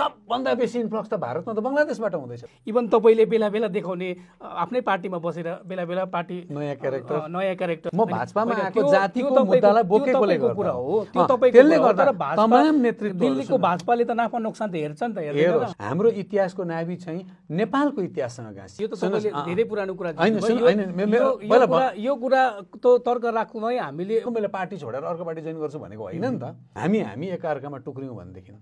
सबभन्दा बेसी इन्फ्लक्स त भारतमा त बङ्गलादेशबाट हुँदैछ इभन तपाईँले बेला बेला देखाउने आफ्नै पार्टीमा बसेर बेला बेला पार्टी नयाँ क्यारेक्टर नयाँ क्यारेक्टर म भाजपामा आएको जातिको मुद्दालाई बोकेकोले कुरा हो त्यो त्यसले तमाम नेतृत्व दिल्लीको भाजपाले त नाफा नोक्सान त हेर्छ नि त हेर्नुहोस् हाम्रो इतिहासको नाभि चाहिँ नेपालको इतिहाससँग घाँस यो त धेरै पुरानो कुरा यो कुरा त तर्क राख्नु है हामीले मैले पार्टी छोडेर अर्को पार्टी जोइन गर्छु भनेको होइन नि त हामी हामी एकाअर्कामा टुक्रियौँ भनेदेखि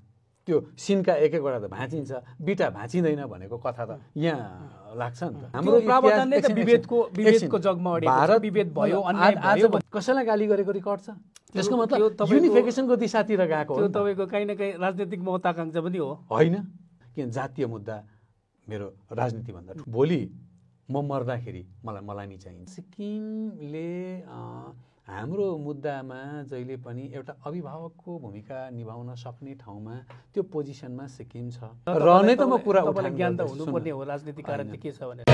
त्यो सिनका एक एकवटा त भाँचिन्छ बिटा भाँचिँदैन भनेको कथा त यहाँ लाग्छ नि त हाम्रो प्रावधानले त विभेदको विभेदको जगमा भारत विभेद भयो आज कसैलाई गाली गरेको रेकर्ड छ त्यसको मतलब युनिफिकेसनको दिशातिर गएको हो तपाईँको काहीँ न काहीँ राजनीतिक महत्त्वाकाङ्क्षा पनि हो होइन किन जातीय मुद्दा मेरो राजनीतिभन्दा भोलि म मर्दाखेरि मलाई मलाई नि चाहिन्छ सिक्किमले हाम्रो मुद्दामा जहिले पनि एउटा अभिभावकको भूमिका निभाउन सक्ने ठाउँमा त्यो पोजिसनमा सिक्किम छ र नै त म कुरा ज्ञान त हुनुपर्ने हो राजनीतिक कारण के छ भने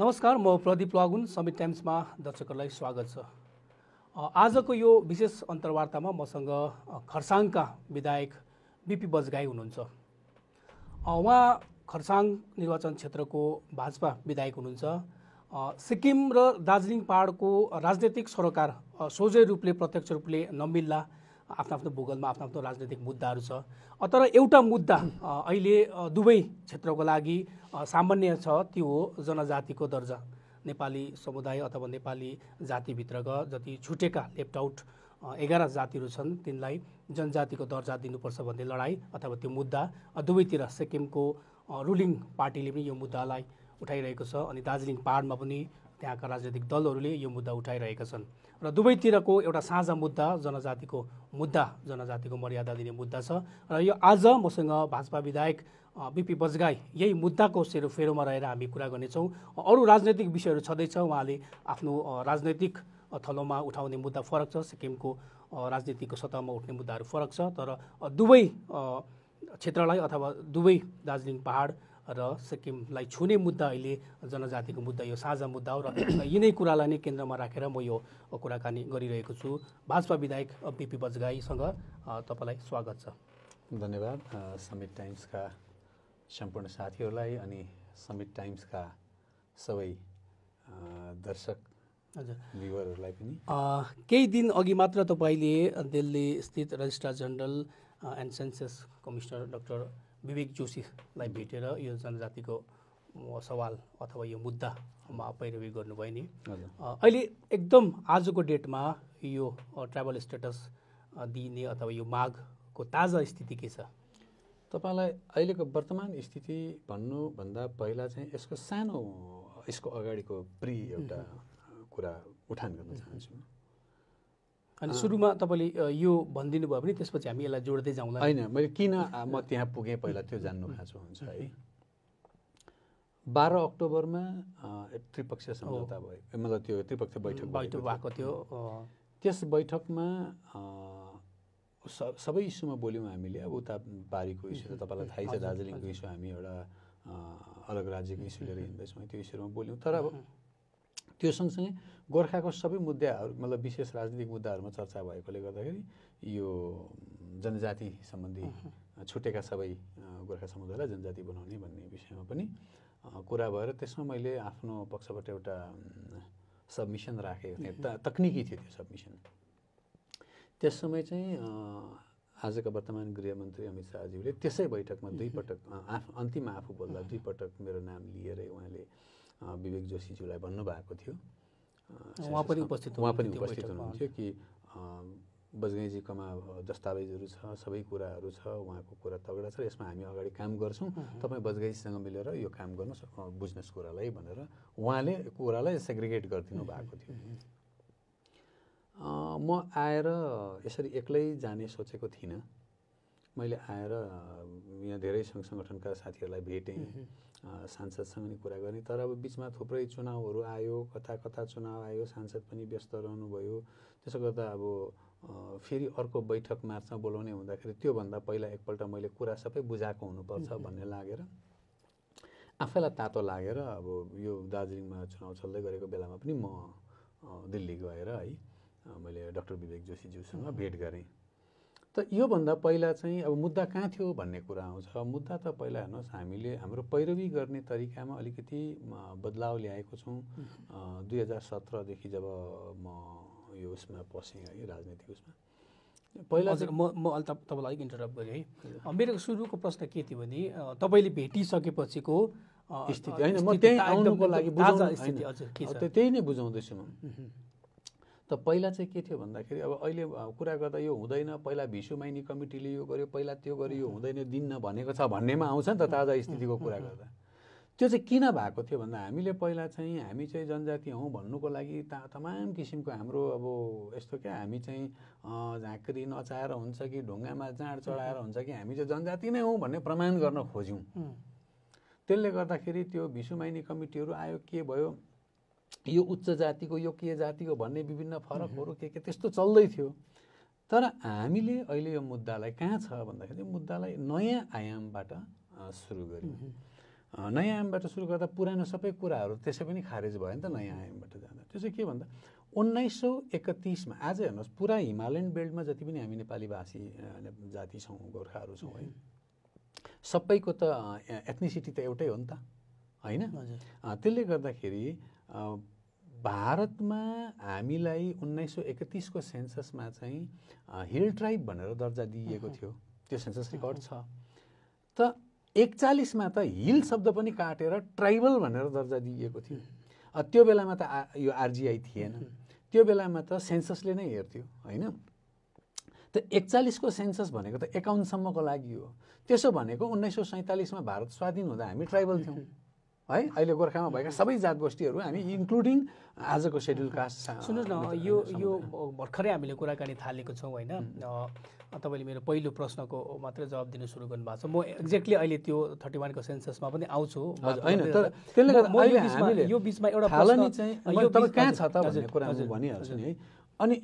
नमस्कार म प्रदीप लगुन समित टाइम्समा दर्शकहरूलाई स्वागत छ आजको यो विशेष अन्तर्वार्तामा मसँग खरसाङका विधायक बिपी बजगाई हुनुहुन्छ उहाँ खरसाङ निर्वाचन क्षेत्रको भाजपा विधायक हुनुहुन्छ सिक्किम र दार्जिलिङ पहाडको राजनैतिक सरकार सोझै रूपले प्रत्यक्ष रूपले नमिल्ला आफ्नो आफ्नो भूगोलमा आफ्नो आफ्नो राजनैतिक मुद्दाहरू छ तर एउटा मुद्दा अहिले दुवै क्षेत्रको लागि सामान्य छ त्यो हो जनजातिको दर्जा नेपाली समुदाय अथवा नेपाली जातिभित्रका जति छुटेका लेप्टआउट एघार जातिहरू छन् तिनलाई जनजातिको दर्जा दिनुपर्छ भन्ने लडाइँ अथवा त्यो मुद्दा दुवैतिर सिक्किमको रुलिङ पार्टीले पनि यो मुद्दालाई उठाइरहेको छ अनि दार्जिलिङ पाहाडमा पनि त्यहाँका राजनैतिक दलहरूले यो मुद्दा उठाइरहेका छन् र दुवैतिरको एउटा साझा मुद्दा जनजातिको मुद्दा जनजातिको मर्यादा दिने मुद्दा छ र यो आज मसँग भाजपा विधायक बिपी बजगाई यही मुद्दाको सेरोफेरोमा रहेर हामी कुरा गर्नेछौँ अरू राजनैतिक विषयहरू छँदैछ उहाँले आफ्नो राजनैतिक थलोमा उठाउने मुद्दा फरक छ सिक्किमको राजनीतिको सतहमा उठ्ने मुद्दाहरू फरक छ तर दुवै क्षेत्रलाई अथवा दुवै दार्जिलिङ पहाड र सिक्किमलाई छुने मुद्दा अहिले जनजातिको मुद्दा यो साझा मुद्दा हो र यिनै कुरालाई नै केन्द्रमा राखेर म यो कुराकानी गरिरहेको छु भाजपा विधायक बिपी बजगाईसँग तपाईँलाई स्वागत छ धन्यवाद समिट टाइम्सका सम्पूर्ण साथीहरूलाई अनि समिट टाइम्सका सबै दर्शक हजुर पनि केही दिन अघि मात्र तपाईँले दिल्ली स्थित registrar general and census commissioner doctor Vivek जोशीलाई भेटेर यो जनजातिको सवाल अथवा यो मुद्दामा पैरवी गर्नुभयो नि अहिले एकदम आजको डेटमा यो ट्राभल स्टेटस दिने अथवा यो मागको ताजा स्थिति के छ तपाईँलाई अहिलेको वर्तमान स्थिति भन्नुभन्दा पहिला चाहिँ यसको सानो यसको अगाडिको प्रि एउटा कुरा उठान गर्न चाहन्छु अनि सुरुमा तपाईँले यो भनिदिनु भयो भने त्यसपछि हामी यसलाई जोड्दै जाउँला होइन मैले किन म त्यहाँ पुगेँ पहिला त्यो जान्नु खाँचो हुन्छ है बाह्र अक्टोबरमा त्रिपक्षीय सम्झौता भयो मतलब त्यो त्रिपक्षीय बैठक बैठक भएको थियो त्यस बैठकमा सबै इस्युमा बोल्यौँ हामीले अब उता बारीको इस्यु त तपाईँलाई थाहै छ दार्जिलिङको इस्यु हामी एउटा अलग राज्यको इस्यु लिएर हिँड्दैछौँ त्यो इस्युमा बोल्यौँ तर अब त्यो सँगसँगै गोर्खाको सबै मुद्दाहरू मतलब विशेष राजनीतिक मुद्दाहरूमा चर्चा भएकोले गर्दाखेरि यो जनजाति सम्बन्धी छुटेका सबै गोर्खा समुदायलाई जनजाति बनाउने भन्ने विषयमा पनि कुरा भएर त्यसमा मैले आफ्नो पक्षबाट एउटा सबमिसन राखेको थिएँ त तक्निकी थियो त्यो सबमिसन त्यस समय चाहिँ आजका वर्तमान गृहमन्त्री अमित शाहजीले त्यसै बैठकमा दुईपटक आफ अन्तिममा आफू बोल्दा दुईपटक मेरो नाम लिएर उहाँले विवेक जोशीज्यूलाई भन्नुभएको थियो उहाँ पनि उपस्थित उहाँ पनि उपस्थित हुनुहुन्थ्यो कि बजगैँजीकोमा दस्तावेजहरू छ सबै कुराहरू छ उहाँको कुरा तगडा छ यसमा हामी अगाडि काम गर्छौँ तपाईँ बजगैँजीसँग मिलेर यो काम गर्नु बुझ्नुहोस् कुरालाई भनेर उहाँले कुरालाई सेग्रिगेट गरिदिनु भएको थियो म आएर यसरी एक्लै जाने सोचेको थिइनँ मैले आएर यहाँ धेरै सङ्घ सङ्गठनका साथीहरूलाई भेटेँ सांसदसँग नि कुरा गरेँ तर अब बिचमा थुप्रै चुनावहरू आयो कता कता चुनाव आयो सांसद पनि व्यस्त रहनुभयो त्यसो गर्दा अब फेरि अर्को बैठक मार्चमा बोलाउने हुँदाखेरि त्योभन्दा पहिला एकपल्ट मैले कुरा सबै बुझाएको हुनुपर्छ भन्ने लागेर आफैलाई तातो लागेर अब यो दार्जिलिङमा चुनाव चल्दै गरेको बेलामा पनि म दिल्ली गएर है मैले डक्टर विवेक जोशीज्यूसँग भेट गरेँ त योभन्दा पहिला चाहिँ अब मुद्दा कहाँ थियो भन्ने कुरा आउँछ मुद्दा त पहिला हेर्नुहोस् हामीले हाम्रो पैरवी गर्ने तरिकामा अलिकति बदलाव ल्याएको छौँ दुई हजार सत्रदेखि जब म यो उसमा पसेँ है राजनीतिक उसमा पहिला चाहिँ म म अहिले तपाईँलाई अलिक इन्टरप्ट गरेँ है मेरो सुरुको प्रश्न के थियो भने तपाईँले भेटिसकेपछिको स्थिति होइन म त्यही आउनुको लागि त्यही नै बुझाउँदैछु म त पहिला चाहिँ के थियो भन्दाखेरि अब अहिले कुरा गर्दा यो हुँदैन पहिला भिसु माइनी कमिटीले यो गर्यो पहिला त्यो गर्यो यो हुँदैन दिन्न भनेको छ भन्नेमा आउँछ नि त ताजा स्थितिको कुरा गर्दा त्यो चाहिँ किन भएको थियो भन्दा हामीले पहिला चाहिँ हामी चाहिँ जनजाति हौँ भन्नुको लागि ता तमाम किसिमको हाम्रो अब यस्तो क्या हामी चाहिँ झाँक्री नचाएर हुन्छ कि ढुङ्गामा जाँड चढाएर हुन्छ कि हामी चाहिँ जनजाति नै हौँ भन्ने प्रमाण गर्न खोज्यौँ त्यसले गर्दाखेरि त्यो भिसुमाइनी कमिटीहरू आयो के भयो यो उच्च जातिको यो के जातिको भन्ने विभिन्न फरकहरू के के त्यस्तो चल्दै थियो तर हामीले अहिले यो मुद्दालाई कहाँ छ भन्दाखेरि मुद्दालाई नयाँ आयामबाट सुरु गऱ्यौँ नयाँ आयामबाट सुरु गर्दा पुरानो सबै कुराहरू त्यसै पनि खारेज भयो नि त नयाँ आयामबाट जाँदा त्यो चाहिँ के भन्दा उन्नाइस सौ एकतिसमा आज हेर्नुहोस् पुरा हिमालयन बेल्टमा जति पनि हामी नेपाली भाषी जाति छौँ गोर्खाहरू छौँ है सबैको त एथनिसिटी त एउटै हो नि त होइन त्यसले गर्दाखेरि भारतमा हामीलाई उन्नाइस सय एकतिसको सेन्ससमा चाहिँ हिल ट्राइब भनेर दर्जा दिइएको थियो त्यो सेन्सस रेकर्ड छ त एकचालिसमा त हिल शब्द पनि काटेर ट्राइबल भनेर दर्जा दिइएको थियो त्यो बेलामा त यो आरजिआई थिएन त्यो बेलामा त सेन्ससले नै हेर्थ्यो होइन त एकचालिसको सेन्सस भनेको त एकाउन्नसम्मको लागि हो त्यसो भनेको उन्नाइस सौ सैँतालिसमा भारत स्वाधीन हुँदा हामी ट्राइबल थियौँ है अहिले गोर्खामा भएका सबै जात गोष्ठीहरू हामी इन्क्लुडिङ आजको सेड्युल कास्ट सुन्नुहोस् न यो यो भर्खरै हामीले कुराकानी थालेको छौँ होइन तपाईँले मेरो पहिलो प्रश्नको मात्रै जवाब दिनु सुरु गर्नुभएको छ म एक्ज्याक्टली अहिले त्यो थर्टी वानको सेन्ससमा पनि आउँछु यो बिचमा एउटा कहाँ छ त भन्ने कुरा भनिहाल्छु नि है अनि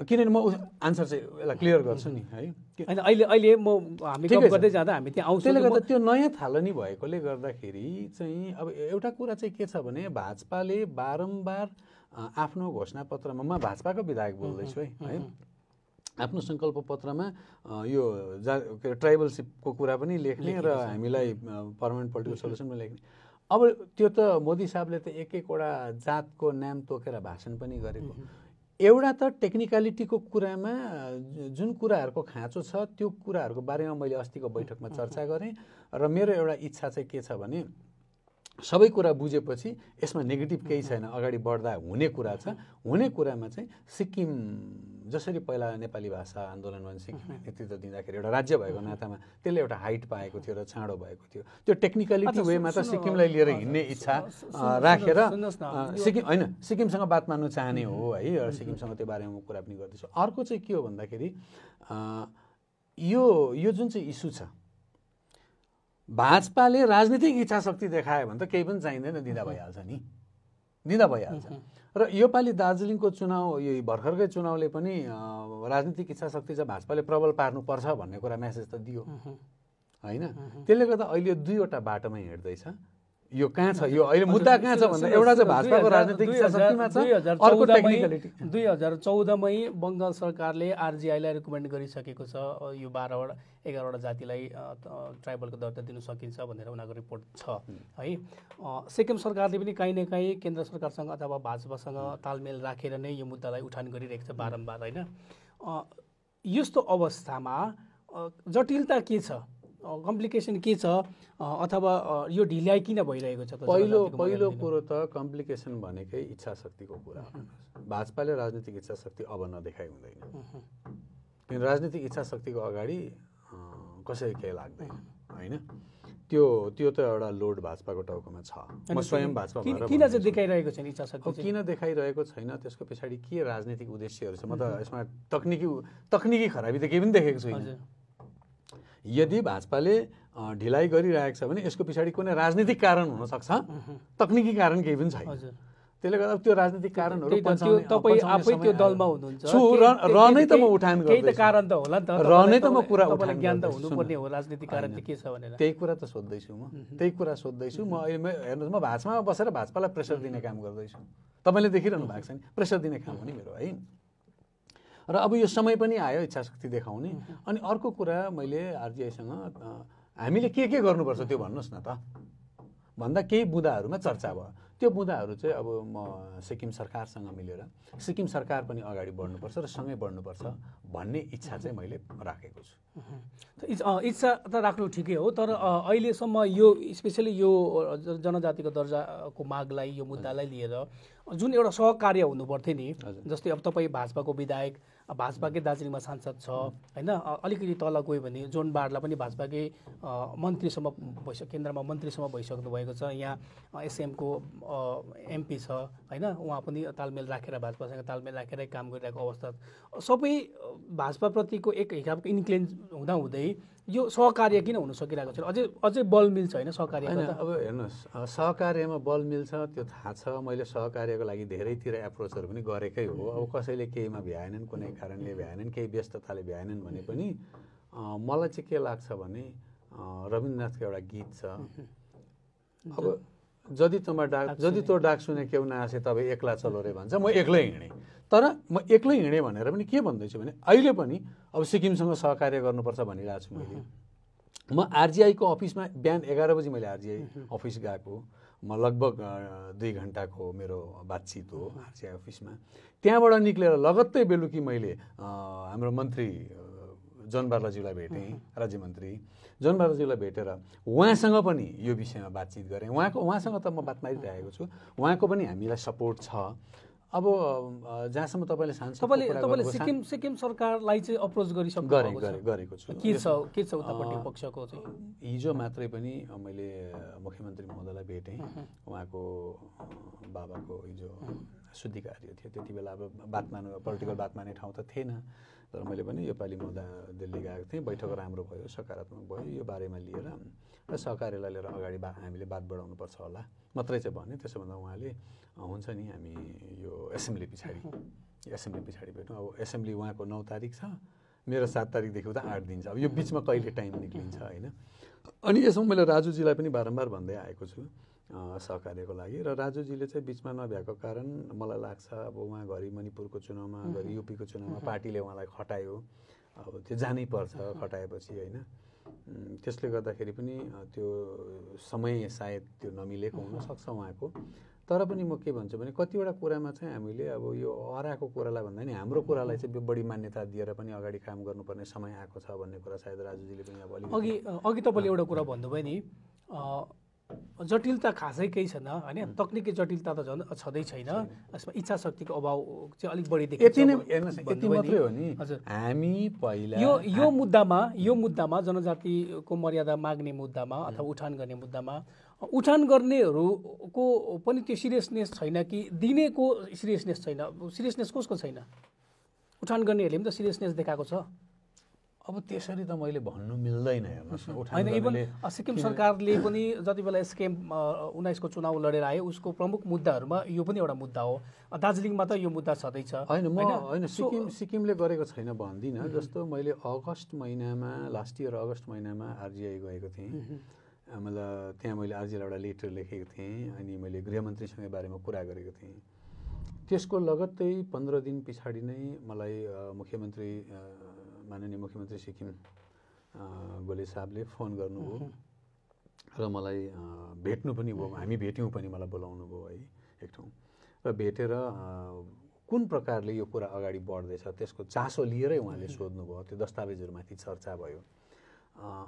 किनभने म आन्सर चाहिँ यसलाई क्लियर गर्छु नि है होइन अहिले अहिले म हामी गर्दै जाँदा हामी त्यहाँ आउँछौँ त्यसले गर्दा त्यो नयाँ थालनी भएकोले गर्दाखेरि चाहिँ अब एउटा कुरा चाहिँ के छ भने भाजपाले बारम्बार आफ्नो घोषणापत्रमा म भाजपाको विधायक बोल्दैछु है है आफ्नो सङ्कल्प पत्रमा यो जा के अरे ट्राइबलसिपको कुरा पनि लेख्ने र हामीलाई पर्मानेन्ट पोलिटिकल पनि लेख्ने अब त्यो त मोदी साहबले त एक एकवटा जातको नाम तोकेर भाषण पनि गरेको एउटा त टेक्निकलिटीको कुरामा जुन कुराहरूको खाँचो छ त्यो कुराहरूको बारेमा मैले अस्तिको बैठकमा चर्चा गरेँ र मेरो एउटा इच्छा चाहिँ के छ भने सबै कुरा बुझेपछि यसमा नेगेटिभ केही छैन अगाडि बढ्दा हुने कुरा छ हुने कुरामा चाहिँ सिक्किम जसरी पहिला नेपाली भाषा आन्दोलनमा सिक्किमलाई नेतृत्व दिँदाखेरि एउटा राज्य भएको नातामा त्यसले एउटा हाइट पाएको थियो र छाँडो भएको थियो त्यो टेक्निकलिटी वेमा त सिक्किमलाई लिएर हिँड्ने इच्छा राखेर सिक्किम होइन सिक्किमसँग बात मार्नु चाहने हो है सिक्किमसँग त्यो बारेमा म कुरा पनि गर्दैछु अर्को चाहिँ के हो भन्दाखेरि यो यो जुन चाहिँ इस्यु छ भाजपाले राजनीतिक इच्छा शक्ति देखायो भने त केही पनि चाहिँदैन दिँदा भइहाल्छ नि दिँदा भइहाल्छ र योपालि दार्जिलिङको चुनाव यो भर्खरकै चुनावले पनि राजनीतिक इच्छा शक्ति चाहिँ भाजपाले प्रबल पार्नुपर्छ भन्ने कुरा म्यासेज त दियो होइन त्यसले गर्दा अहिले दुईवटा बाटोमा हिँड्दैछ यो कहाँ छ यो अहिले मुद्दा कहाँ छ भन्दा एउटा चाहिँ भाजपाको राजनीतिक शक्तिमा छ अर्को टेक्निकलिटी दुई हजार चौधमै बङ्गाल सरकारले आरजिआईलाई रिकमेन्ड गरिसकेको छ यो बाह्रवटा एघारवटा जातिलाई ट्राइबलको दर्जा दिन सकिन्छ भनेर उनीहरूको रिपोर्ट छ है सिक्किम सरकारले पनि काहीँ न काहीँ केन्द्र सरकारसँग अथवा भाजपासँग तालमेल राखेर नै यो मुद्दालाई उठान गरिरहेको छ बारम्बार होइन यस्तो अवस्थामा जटिलता के छ कम्प्लिकेसन के छ अथवा यो ढिलाइ किन भइरहेको छ पहिलो पहिलो कुरो त कम्प्लिकेसन भनेकै इच्छा शक्तिको कुरा भाजपाले राजनीतिक इच्छा शक्ति अब नदेखाइ हुँदैन किन राजनीतिक इच्छा शक्तिको अगाडि कसै केही लाग्दैन होइन त्यो त्यो त एउटा लोड भाजपाको टाउकोमा छ म स्वयं भाजपा किन चाहिँ देखाइरहेको छैन इच्छा शक्ति किन देखाइरहेको छैन त्यसको पछाडि के राजनीतिक उद्देश्यहरू छ म त यसमा तक्निकी तक्निकी खराबी त केही पनि देखेको छुइनँ यदि भाजपाले ढिलाइ गरिरहेको छ भने यसको पछाडि कुनै राजनीतिक कारण हुनसक्छ तक्निकी कारण केही पनि छैन त्यसले गर्दा त्यो राजनीतिक कारणहरू आफै त्यो दलमा हुनुहुन्छ र नै त म उठान त कारण त होला नि त र त म कुरा ज्ञान त हुनुपर्ने हो राजनीतिक कारण के छ भनेर त्यही कुरा त सोध्दैछु म त्यही कुरा सोध्दैछु म अहिले हेर्नुहोस् म भाजपामा बसेर भाजपालाई प्रेसर दिने काम गर्दैछु तपाईँले देखिरहनु भएको छ नि प्रेसर दिने काम हो नि मेरो है र अब यो समय पनि आयो इच्छा शक्ति देखाउने अनि अर्को कुरा मैले आरजिआईसँग हामीले के के गर्नुपर्छ त्यो भन्नुहोस् न त भन्दा केही बुँदाहरूमा चर्चा भयो त्यो बुँदाहरू चाहिँ अब म सिक्किम सरकारसँग मिलेर सिक्किम सरकार पनि अगाडि बढ्नुपर्छ र सँगै बढ्नुपर्छ भन्ने इच्छा चाहिँ मैले राखेको छु इच्छा त राख्नु ठिकै हो तर अहिलेसम्म यो स्पेसली यो जनजातिको दर्जाको मागलाई यो मुद्दालाई लिएर जुन एउटा सहकार्य हुनुपर्थ्यो नि जस्तै अब तपाईँ भाजपाको विधायक भाजपाकै दार्जिलिङमा सांसद छ होइन अलिकति तल गयो भने जोन बारलाई पनि भाजपाकै मन्त्रीसम्म भइसक्यो केन्द्रमा मन्त्रीसम्म भइसक्नु भएको छ यहाँ एसएमको एमपी छ होइन उहाँ पनि तालमेल राखेर भाजपासँग तालमेल राखेरै काम गरिरहेको अवस्था सबै भाजपाप्रतिको एक हिसाबको इन्क्लेन्स हुँदाहुँदै यो सहकार्य किन हुन सकिरहेको छैन अझै अझै बल मिल्छ होइन सहकार्य अब हेर्नुहोस् सहकार्यमा बल मिल्छ त्यो थाहा छ मैले सहकार्यको लागि धेरैतिर एप्रोचहरू पनि गरेकै हो अब कसैले केहीमा भ्याएनन् कुनै कारणले भ्याएनन् केही व्यस्तताले भ्याएनन् भने पनि मलाई चाहिँ के लाग्छ भने रविन्द्रनाथको एउटा गीत छ अब जति तँमा डाक जति तँ डाक सुने केउ नआसे तपाईँ एक्ला चलो रे भन्छ म एक्लै हिँडेँ तर म एक्लै हिँडेँ भनेर पनि के भन्दैछु भने अहिले पनि अब सिक्किमसँग सहकार्य गर्नुपर्छ भनिरहेको छु मैले म आरजिआईको अफिसमा बिहान एघार बजी मैले आरजिआई अफिस गएको म लगभग दुई घन्टाको मेरो बातचित हो आरजिआई अफिसमा त्यहाँबाट निक्लेर लगत्तै बेलुकी मैले हाम्रो मन्त्री जन बालाजीलाई भेटेँ राज्यमन्त्री मन्त्री जन बालाजीलाई भेटेर उहाँसँग पनि यो विषयमा बातचित गरेँ उहाँको उहाँसँग त म बात मारिरहेको छु उहाँको पनि हामीलाई सपोर्ट छ अब जहाँसम्म तपाईँले तपाईँले तपाईँले सिक्किम सिक्किम सरकारलाई चाहिँ अप्रोच गरिसक्नु गरे गरेको छु के छ के छ उतापट्टि पक्षको चाहिँ हिजो मात्रै पनि मैले मुख्यमन्त्री महोदयलाई भेटेँ उहाँको बाबाको हिजो शुद्धि कार्य थियो त्यति बेला अब बात मार्नु पोलिटिकल बात मार्ने ठाउँ त थिएन तर मैले पनि योपालि म दिल्ली गएको थिएँ बैठक राम्रो भयो सकारात्मक भयो यो बारेमा लिएर र सहकार्यलाई लिएर अगाडि बा हामीले बात बढाउनुपर्छ होला मात्रै चाहिँ भने त्यसो भन्दा उहाँले हुन्छ नि हामी यो एसेम्ब्ली पछाडि एसेम्ब्ली पछाडि भेटौँ अब एसेम्ब्ली उहाँको नौ तारिक छ मेरो सात तारिकदेखि उता आठ दिन छ अब यो बिचमा कहिले टाइम निक्लिन्छ होइन अनि यसमा मैले राजुजीलाई पनि बारम्बार भन्दै आएको छु सहकार्यको लागि र राजुजीले चाहिँ बिचमा नभ्याएको कारण मलाई लाग्छ अब उहाँ घरि मणिपुरको चुनावमा घरि युपीको चुनावमा पार्टीले उहाँलाई खटायो अब त्यो जानै पर्छ खटाएपछि होइन त्यसले गर्दाखेरि पनि त्यो समय सायद त्यो नमिलेको हुनसक्छ उहाँको तर पनि म के भन्छु भने कतिवटा कुरामा चाहिँ हामीले अब यो अराको कुरालाई भन्दा नि हाम्रो कुरालाई चाहिँ बढी मान्यता दिएर पनि अगाडि काम गर्नुपर्ने समय आएको छ भन्ने कुरा सायद राजुजीले पनि अब अलिक अघि अघि तपाईँले एउटा कुरा भन्नुभयो नि जटिलता खासै केही छैन होइन तक्निकी जटिलता त झन् छँदै छैन यसमा इच्छा शक्तिको अभाव चाहिँ अलिक बढी यति नै मात्रै हो नि हामी पहिला यो यो मुद्दामा यो मुद्दामा जनजातिको मर्यादा माग्ने मुद्दामा अथवा उठान गर्ने मुद्दामा उठान गर्नेहरूको पनि त्यो सिरियसनेस छैन कि दिनेको सिरियसनेस छैन सिरियसनेस कसको छैन उठान गर्नेहरूले पनि त सिरियसनेस देखाएको छ अब त्यसरी त मैले भन्नु मिल्दैन हेर्नुहोस् सिक्किम सरकारले पनि जति बेला एसकेएम उन्नाइसको चुनाव लडेर आयो उसको प्रमुख मुद्दाहरूमा यो पनि एउटा मुद्दा हो दार्जिलिङमा त यो मुद्दा छँदैछ होइन म होइन सिक्किम सिक्किमले गरेको छैन भन्दिनँ जस्तो मैले अगस्त महिनामा लास्ट इयर अगस्त महिनामा आरजिआई गएको थिएँ मतलब त्यहाँ मैले आरजिआईलाई एउटा लेटर लेखेको थिएँ अनि मैले गृहमन्त्रीसँग बारेमा कुरा गरेको थिएँ त्यसको लगत्तै पन्ध्र दिन पछाडि नै मलाई मुख्यमन्त्री माननीय मुख्यमन्त्री सिक्किम गोले साहबले फोन गर्नुभयो र मलाई भेट्नु पनि भयो हामी भेट्यौँ पनि मलाई बोलाउनु भयो है एक ठाउँ र भेटेर कुन प्रकारले यो कुरा अगाडि बढ्दैछ त्यसको चासो लिएरै उहाँले सोध्नुभयो त्यो दस्तावेजहरूमाथि चर्चा भयो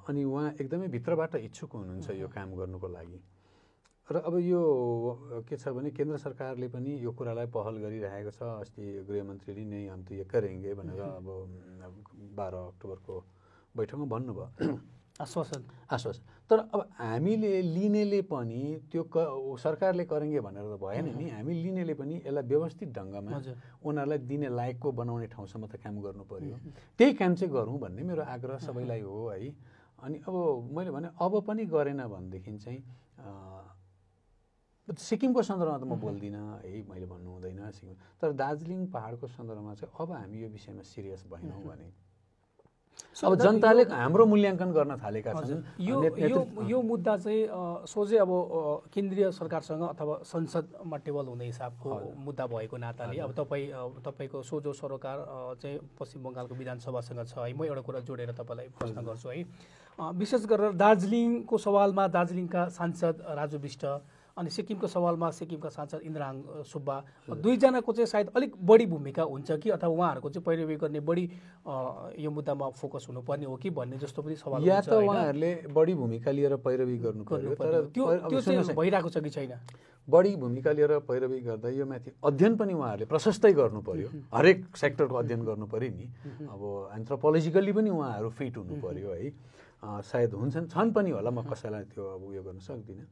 अनि उहाँ एकदमै भित्रबाट इच्छुक हुनुहुन्छ यो काम गर्नुको लागि र अब यो के छ भने केन्द्र सरकारले पनि यो कुरालाई पहल गरिरहेको छ अस्ति गृहमन्त्रीले नै हामी त करेङ्गे भनेर अब बाह्र अक्टोबरको बैठकमा भन्नुभयो आश्वासन आश्वासन तर अब हामीले लिनेले पनि त्यो क सरकारले करेङ्गे भनेर त भएन नि हामी लिनेले पनि यसलाई व्यवस्थित ढङ्गमा उनीहरूलाई दिने लायकको बनाउने ठाउँसम्म त काम गर्नु पऱ्यो त्यही काम चाहिँ गरौँ भन्ने मेरो आग्रह सबैलाई हो है अनि अब मैले भने अब पनि गरेन भनेदेखि चाहिँ सिक्किमको सन्दर्भमा त म बोल्दिनँ है मैले भन्नु हुँदैन सिक्किम तर दार्जिलिङ पहाडको सन्दर्भमा चाहिँ अब हामी यो विषयमा सिरियस भएनौँ भने अब जनताले हाम्रो मूल्याङ्कन गर्न थालेका छन् यो यो यो मुद्दा चाहिँ सोझै अब केन्द्रीय सरकारसँग अथवा संसदमा टेबल हुने हिसाबको मुद्दा भएको नाताले अब तपाईँ तपाईँको सोझो सरोकार चाहिँ पश्चिम बङ्गालको विधानसभासँग छ है म एउटा कुरा जोडेर तपाईँलाई प्रश्न गर्छु है विशेष गरेर दार्जिलिङको सवालमा दार्जिलिङका सांसद राजु विष्ट अनि सिक्किमको सवालमा सिक्किमका सांसद इन्द्रहाङ सुब्बा दुईजनाको चाहिँ सायद अलिक बढी भूमिका हुन्छ कि अथवा उहाँहरूको चाहिँ पैरवी गर्ने बढी यो मुद्दामा फोकस हुनुपर्ने हो कि भन्ने जस्तो पनि सवाल या त उहाँहरूले बढी भूमिका लिएर पैरवी गर्नु तर त्यो त्यो चाहिँ भइरहेको छ कि छैन बढी भूमिका लिएर पैरवी गर्दा यो माथि अध्ययन पनि उहाँहरूले प्रशस्तै गर्नु पर्यो हरेक सेक्टरको अध्ययन गर्नु पर्यो नि अब एन्थ्रोपोलोजिकल्ली पनि उहाँहरू फिट हुनु पर्यो है सायद हुन्छन् छन् पनि होला म कसैलाई त्यो अब उयो गर्न सक्दिनँ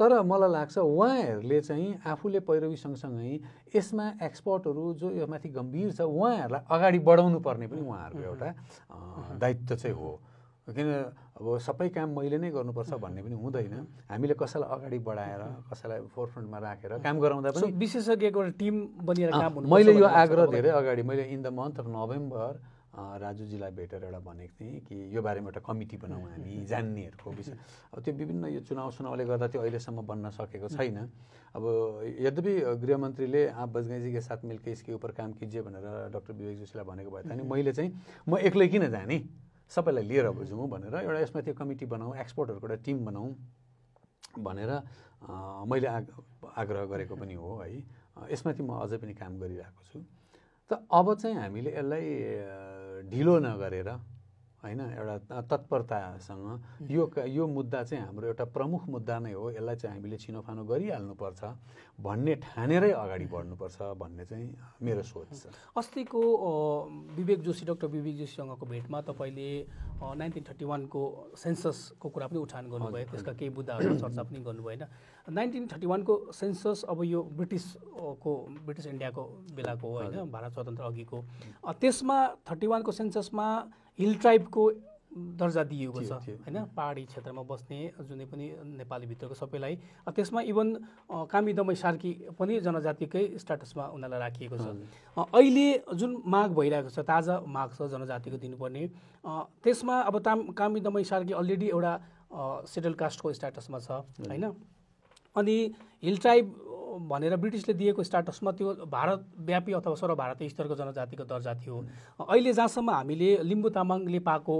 तर मलाई लाग्छ उहाँहरूले चाहिँ आफूले पैरवी सँगसँगै यसमा एक्सपर्टहरू जो यो माथि गम्भीर छ उहाँहरूलाई अगाडि बढाउनु पर्ने पनि उहाँहरूको एउटा दायित्व चाहिँ हो किन अब सबै काम मैले नै गर्नुपर्छ भन्ने पनि हुँदैन हामीले कसैलाई अगाडि बढाएर कसैलाई फोरफ्रन्टमा राखेर काम गराउँदा पनि विशेषज्ञको टिम बनिएर काम मैले यो आग्रह धेरै अगाडि मैले in the month of November राजुजीलाई भेटेर एउटा भनेको थिएँ कि यो बारेमा एउटा कमिटी बनाउँ हामी जान्नेहरूको विषय अब त्यो विभिन्न यो चुनाव सुनावले गर्दा त्यो अहिलेसम्म बन्न सकेको छैन अब यद्यपि गृहमन्त्रीले आप बजगाईजीकै साथ मिलके यसकै उप काम किजिए भनेर डक्टर विवेक जोशीलाई भनेको भए त नि मैले चाहिँ म एक्लै किन जाने सबैलाई लिएर बुझौँ भनेर एउटा यसमा त्यो कमिटी बनाऊँ एक्सपर्टहरूको एउटा टिम बनाऊँ भनेर मैले आग्रह गरेको पनि हो है यसमाथि म अझै पनि काम गरिरहेको छु त अब चाहिँ हामीले यसलाई ढिलो नगरेर होइन एउटा तत्परतासँग यो यो मुद्दा चाहिँ हाम्रो एउटा प्रमुख मुद्दा नै हो यसलाई चाहिँ हामीले छिनोफानो गरिहाल्नुपर्छ भन्ने ठानेरै अगाडि बढ्नुपर्छ भन्ने चाहिँ मेरो सोच छ अस्तिको विवेक जोशी डक्टर विवेक जोशीसँगको भेटमा तपाईँले नाइन्टिन थर्टी वानको सेन्ससको कुरा पनि उठान गर्नुभयो त्यसका केही मुद्दाहरू चर्चा पनि गर्नुभयो होइन नाइन्टिन थर्टी वानको सेन्सस अब यो ब्रिटिसको ब्रिटिस इन्डियाको बेलाको होइन भारत स्वतन्त्र अघिको त्यसमा थर्टी वानको सेन्ससमा हिल ट्राइबको दर्जा दिइएको छ होइन पहाडी क्षेत्रमा बस्ने जुनै पनि नेपालीभित्रको सबैलाई त्यसमा इभन कामी दमाई सार्की पनि जनजातिकै स्ट्याटसमा उनीहरूलाई राखिएको छ अहिले जुन माग भइरहेको छ ताजा माग छ जनजातिको दिनुपर्ने त्यसमा अब ताम कामी दमाई सार्की अलरेडी एउटा सेटल कास्टको स्ट्याटसमा छ होइन अनि हिल ट्राइब भनेर ब्रिटिसले दिएको स्टाटसमा त्यो भारतव्यापी अथवा सर्वभारतीय स्तरको जनजातिको दर्जा थियो अहिले जहाँसम्म हामीले लिम्बू तामाङले पाएको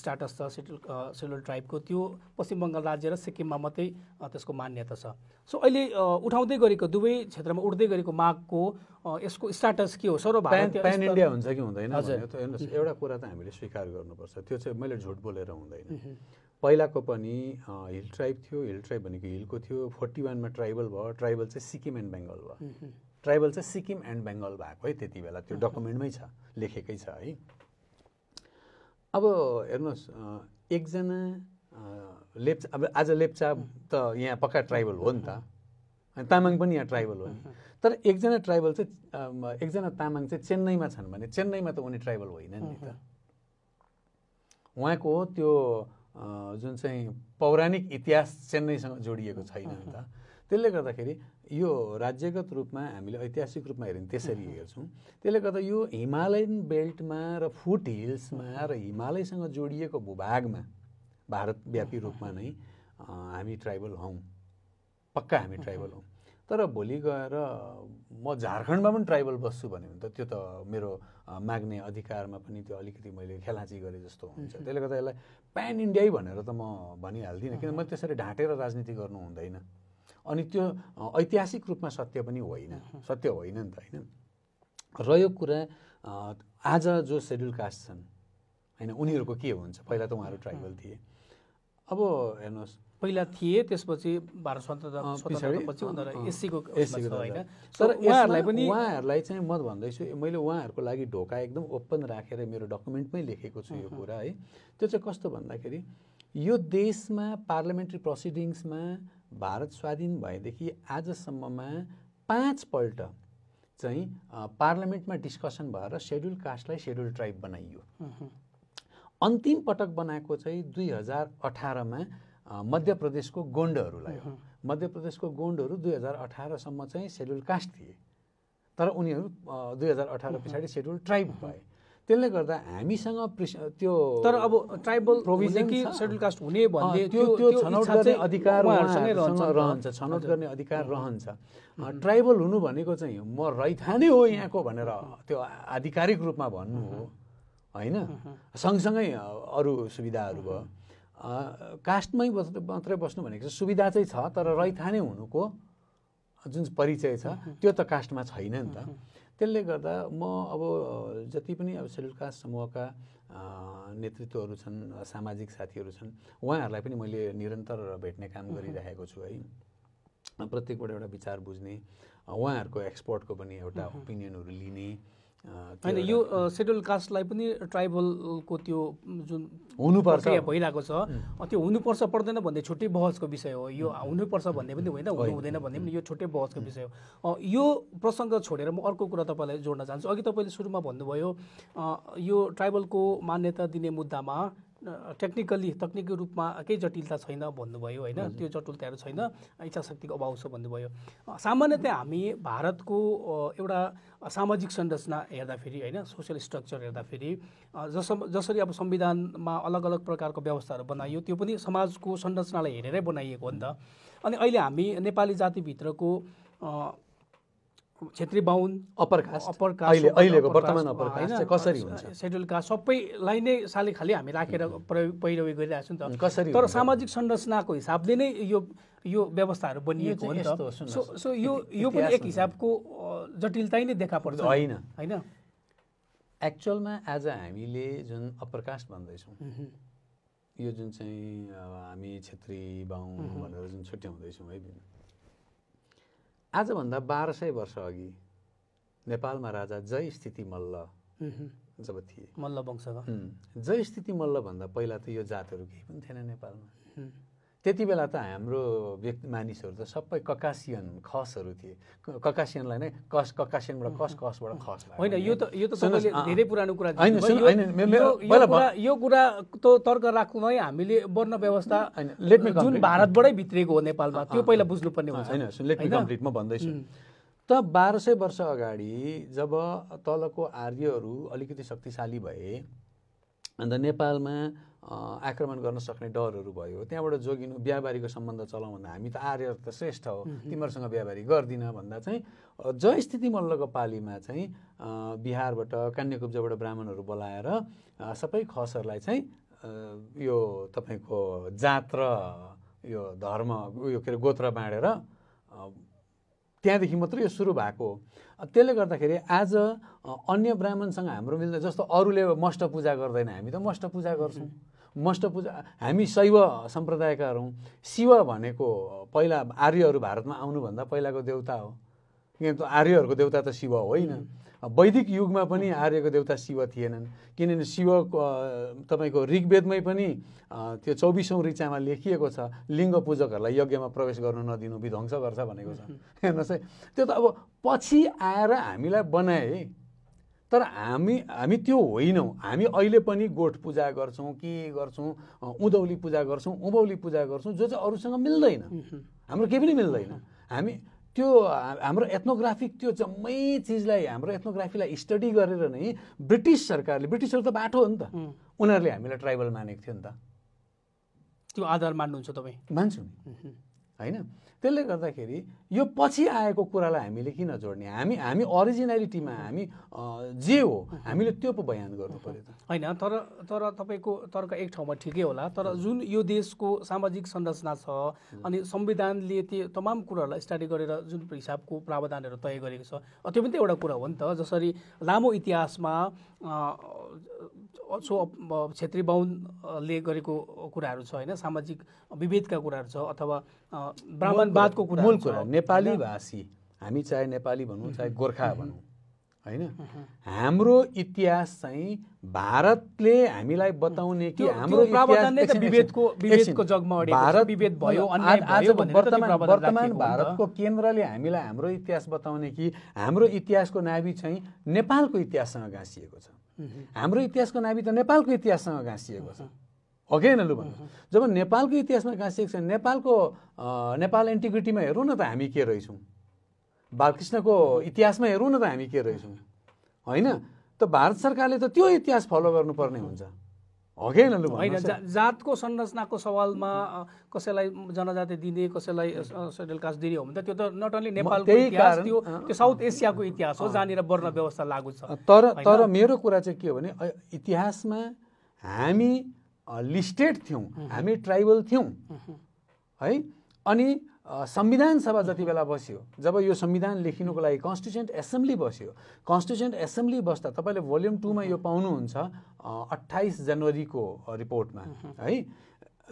स्टाटस छ सेटल सेटल ट्राइबको त्यो पश्चिम बङ्गाल राज्य र सिक्किममा मात्रै त्यसको मान्यता छ सो अहिले उठाउँदै गरेको दुवै क्षेत्रमा उठ्दै गरेको मागको यसको स्टाटस के हो सर्वभारतीय हुन्छ कि हुँदैन एउटा कुरा त हामीले स्वीकार गर्नुपर्छ त्यो चाहिँ मैले झुट बोलेर हुँदैन पहिलाको पनि हिल ट्राइब थियो हिल ट्राइब भनेको हिलको थियो फोर्टी वानमा ट्राइबल भयो ट्राइबल चाहिँ सिक्किम एन्ड बेङ्गल भयो ट्राइबल चाहिँ सिक्किम एन्ड बेङ्गल भएको है त्यति बेला त्यो डकुमेन्टमै छ लेखेकै छ है अब हेर्नुहोस् एकजना लेप्चा अब आज लेप्चा त यहाँ पक्का ट्राइबल हो नि त तामाङ पनि यहाँ ट्राइबल हो तर एकजना ट्राइबल चाहिँ एकजना तामाङ चाहिँ चेन्नईमा छन् भने चेन्नईमा त उनी ट्राइबल होइन नि त उहाँको त्यो जुन चाहिँ पौराणिक इतिहास चेन्नईसँग जोडिएको छैन नि त त्यसले गर्दाखेरि यो राज्यगत रूपमा हामीले ऐतिहासिक रूपमा हेऱ्यौँ त्यसरी हेर्छौँ त्यसले गर्दा यो हिमालयन बेल्टमा र फुट हिल्समा र हिमालयसँग जोडिएको भूभागमा भारतव्यापी रूपमा नै हामी ट्राइबल हौँ पक्का हामी ट्राइबल हौँ तर भोलि गएर म झारखण्डमा पनि ट्राइबल बस्छु भन्यो भने त त्यो त मेरो माग्ने अधिकारमा पनि त्यो अलिकति मैले खेलाँची गरेँ जस्तो हुन्छ त्यसले गर्दा यसलाई प्यान इन्डियाई भनेर त म भनिहाल्दिनँ किन मैले त्यसरी ढाँटेर राजनीति गर्नु हुँदैन अनि त्यो ऐतिहासिक रूपमा सत्य पनि होइन सत्य होइन नि त होइन र यो कुरा आज जो सेड्युल कास्ट छन् होइन उनीहरूको के हुन्छ पहिला त उहाँहरू ट्राइबल थिए अब हेर्नुहोस् पहिला थिए त्यसपछि भारत स्वतन्त्रतापछि एससीको होइन तर उहाँहरूलाई पनि उहाँहरूलाई चाहिँ म भन्दैछु मैले उहाँहरूको लागि ढोका एकदम ओपन राखेर मेरो डकुमेन्टमै लेखेको छु यो कुरा है त्यो चाहिँ कस्तो भन्दाखेरि यो देशमा पार्लियामेन्ट्री प्रोसिडिङ्समा भारत स्वाधीन भएदेखि आजसम्ममा पाँचपल्ट चाहिँ पार्लियामेन्टमा डिस्कसन भएर सेड्युल कास्टलाई सेड्युल ट्राइब बनाइयो अन्तिम पटक बनाएको चाहिँ दुई हजार अठारमा मध्य प्रदेशको गोन्डहरूलाई मध्य प्रदेशको गोन्डहरू दुई हजार अठारसम्म चाहिँ सेड्युल कास्ट थिए तर उनीहरू दुई हजार अठार पछाडि सेड्युल ट्राइब भए त्यसले गर्दा हामीसँग त्यो तर अब ट्राइबल प्रोभिजन कि सेड्युल कास्ट हुने भन्ने त्यो त्यो छनौट अधिकार रहन्छ छनौट गर्ने अधिकार रहन्छ ट्राइबल हुनु भनेको चाहिँ म रैथाने हो यहाँको भनेर त्यो आधिकारिक रूपमा भन्नु हो होइन सँगसँगै अरू सुविधाहरू भयो कास्टमै बस् मात्रै बस्नु भनेको चाहिँ सुविधा चाहिँ छ तर रैथाने हुनुको जुन परिचय छ त्यो त कास्टमा छैन नि त त्यसले गर्दा म अब जति पनि अब सेड्युल कास्ट समूहका नेतृत्वहरू छन् सामाजिक साथीहरू छन् उहाँहरूलाई पनि मैले निरन्तर भेट्ने काम गरिराखेको छु है प्रत्येकबाट एउटा विचार बुझ्ने उहाँहरूको एक्सपर्टको पनि एउटा ओपिनियनहरू लिने होइन यो सेड्युल कास्टलाई पनि ट्राइबलको त्यो जुन हुनुपर्छ भइरहेको छ त्यो हुनुपर्छ पर्दैन भन्ने छुट्टै बहसको विषय हो यो हुनुपर्छ भन्ने पनि होइन हुनु हुँदैन भन्ने पनि यो छुट्टै बहसको विषय हो यो प्रसङ्ग छोडेर म अर्को कुरा तपाईँलाई जोड्न चाहन्छु अघि तपाईँले सुरुमा भन्नुभयो यो ट्राइबलको मान्यता दिने मुद्दामा टेक्निकली तक्निकी रूपमा केही जटिलता छैन भन्नुभयो होइन त्यो जटिलताहरू छैन इच्छा शक्तिको अभाव छ भन्नुभयो सामान्यतया हामी भारतको एउटा सामाजिक संरचना हेर्दाखेरि होइन सोसियल स्ट्रक्चर हेर्दाखेरि जस जसरी अब संविधानमा अलग अलग प्रकारको व्यवस्थाहरू बनाइयो त्यो पनि समाजको संरचनालाई हेरेरै बनाइएको हो नि त अनि अहिले हामी नेपाली जातिभित्रको छेत्री बाहुन अप्पर कास्ट अप्पर कास्ट अहिले अहिलेको वर्तमान अप्पर कास्ट चाहिँ कसरी हुन्छ सेड्युल कास्ट सबैलाई नै साले खालि हामी राखेर प्रयोग पहिरो गरिरहेको छौँ त कसरी तर सामाजिक संरचनाको हिसाबले नै यो यो व्यवस्थाहरू बनिएको हो नि त सो सो यो यो पनि एक हिसाबको जटिलता नै देखा पर्छ होइन होइन एक्चुअलमा आज हामीले जुन अप्पर कास्ट भन्दैछौँ यो जुन चाहिँ हामी छेत्री बाहुन भनेर जुन छुट्याउँदैछौँ है आजभन्दा बाह्र सय वर्ष अघि नेपालमा राजा जय स्थिति मल्ल जब थिए मल्ल वंश जय स्थिति मल्लभन्दा पहिला त यो जातहरू केही पनि थिएन नेपालमा त्यति बेला त हाम्रो व्यक्ति मानिसहरू त सबै ककासियन खसहरू थिए ककासियनलाई नै कस ककासियनबाट कस कसबाट खस होइन यो त यो त धेरै पुरानो कुरा यो कुरा त तर्क राख्नु है हामीले वर्ण व्यवस्था जुन भारतबाटै भित्रिएको हो नेपालमा त्यो पहिला बुझ्नुपर्ने हुन्छ होइन म भन्दैछु त बाह्र सय वर्ष अगाडि जब तलको आर्यहरू अलिकति शक्तिशाली भए अन्त नेपालमा आक्रमण गर्न सक्ने डरहरू भयो त्यहाँबाट जोगिनु व्यापारीको सम्बन्ध चलाउँ भन्दा हामी त आर्य त श्रेष्ठ हो तिमीहरूसँग व्यापारी गर्दिन भन्दा चाहिँ जयस्थिति मल्लको पालीमा चाहिँ बिहारबाट कन्याकुब्जाबाट ब्राह्मणहरू बोलाएर सबै खसहरूलाई चाहिँ यो तपाईँको जात र यो धर्म यो के अरे गोत्र बाँडेर त्यहाँदेखि मात्रै यो सुरु भएको हो त्यसले गर्दाखेरि आज अन्य ब्राह्मणसँग हाम्रो मिल्दा जस्तो अरूले मष्ट पूजा गर्दैन हामी त मष्ट पूजा गर्छौँ मष्ट पूजा हामी शैव सम्प्रदायकाहरू हौँ शिव भनेको पहिला आर्यहरू भारतमा आउनुभन्दा पहिलाको देउता हो किनभने आर्यहरूको देउता त शिव होइन वैदिक युगमा पनि आर्यको देवता शिव थिएनन् किनभने शिव तपाईँको ऋग्वेदमै पनि त्यो चौबिसौँ ऋचामा लेखिएको छ लिङ्ग पूजकहरूलाई यज्ञमा प्रवेश गर्नु नदिनु विध्वंस गर्छ भनेको छ हेर्नुहोस् है त्यो त अब पछि आएर हामीलाई बनाए तर हामी हामी त्यो होइनौँ हामी अहिले पनि गोठ पूजा गर्छौँ के गर्छौँ उँधौली पूजा गर्छौँ उँभौली पूजा गर्छौँ जो चाहिँ अरूसँग मिल्दैन हाम्रो केही पनि मिल्दैन हामी त्यो हाम्रो एथनोग्राफिक त्यो जम्मै चिजलाई हाम्रो एथनोग्राफीलाई स्टडी गरेर नै ब्रिटिस सरकारले ब्रिटिसहरू त बाटो हो नि त उनीहरूले हामीलाई ट्राइबल मानेको थियो नि त त्यो आधार मान्नुहुन्छ तपाईँ मान्छु नि होइन त्यसले गर्दाखेरि यो पछि आएको कुरालाई हामीले किन जोड्ने हामी हामी अरिजिनालिटीमा हामी जे हो हामीले त्यो पो बयान गर्नु पऱ्यो त होइन तर तर तपाईँको तर्क एक ठाउँमा ठिकै होला तर जुन यो देशको सामाजिक संरचना छ अनि संविधानले त्यो तमाम कुराहरूलाई स्टडी गरेर जुन हिसाबको प्रावधानहरू तय गरेको छ त्यो पनि त एउटा कुरा हो नि त जसरी लामो इतिहासमा सो छेत्री बाहुनले गरेको कुराहरू छ होइन सामाजिक विभेदका कुराहरू छ अथवा ब्राह्मणवादको कुरा मूल कुरा नेपाली भाषी हामी चाहे नेपाली भनौँ चाहे गोर्खा भनौँ होइन हाम्रो इतिहास चाहिँ भारतले हामीलाई बताउने कि हाम्रो वर्तमान भारतको केन्द्रले हामीलाई हाम्रो इतिहास बताउने कि हाम्रो इतिहासको नाभि चाहिँ नेपालको इतिहाससँग गाँसिएको छ हाम्रो इतिहासको नाभि त नेपालको इतिहाससँग घाँसिएको छ हो कि न लु भन्नु जब नेपालको इतिहासमा घाँसिएको छ नेपालको नेपाल एन्टिग्रिटीमा हेरौँ न त हामी के रहेछौँ बालकृष्णको इतिहासमा हेरौँ न त हामी के रहेछौँ होइन त भारत सरकारले त त्यो इतिहास फलो गर्नुपर्ने हुन्छ होइन जातको संरचनाको सवालमा कसैलाई जनजाति दिने कसैलाई सेडल कास्ट दिने हो भने त त्यो त नट ओन्ली नेपालको इतिहास त्यो त्यो साउथ एसियाको इतिहास हो जहाँनिर वर्ण व्यवस्था लागु छ तर तर मेरो कुरा चाहिँ के हो भने इतिहासमा हामी लिस्टेड थियौँ हामी ट्राइबल थियौँ है अनि संविधान सभा जति बेला बस्यो जब यो संविधान लेखिनुको लागि कन्स्टिट्युन्ट एसेम्ब्ली बस्यो कन्स्टिट्युन्ट एसेम्ब्ली बस्दा तपाईँले भोल्युम टूमा यो पाउनुहुन्छ अट्ठाइस जनवरीको रिपोर्टमा है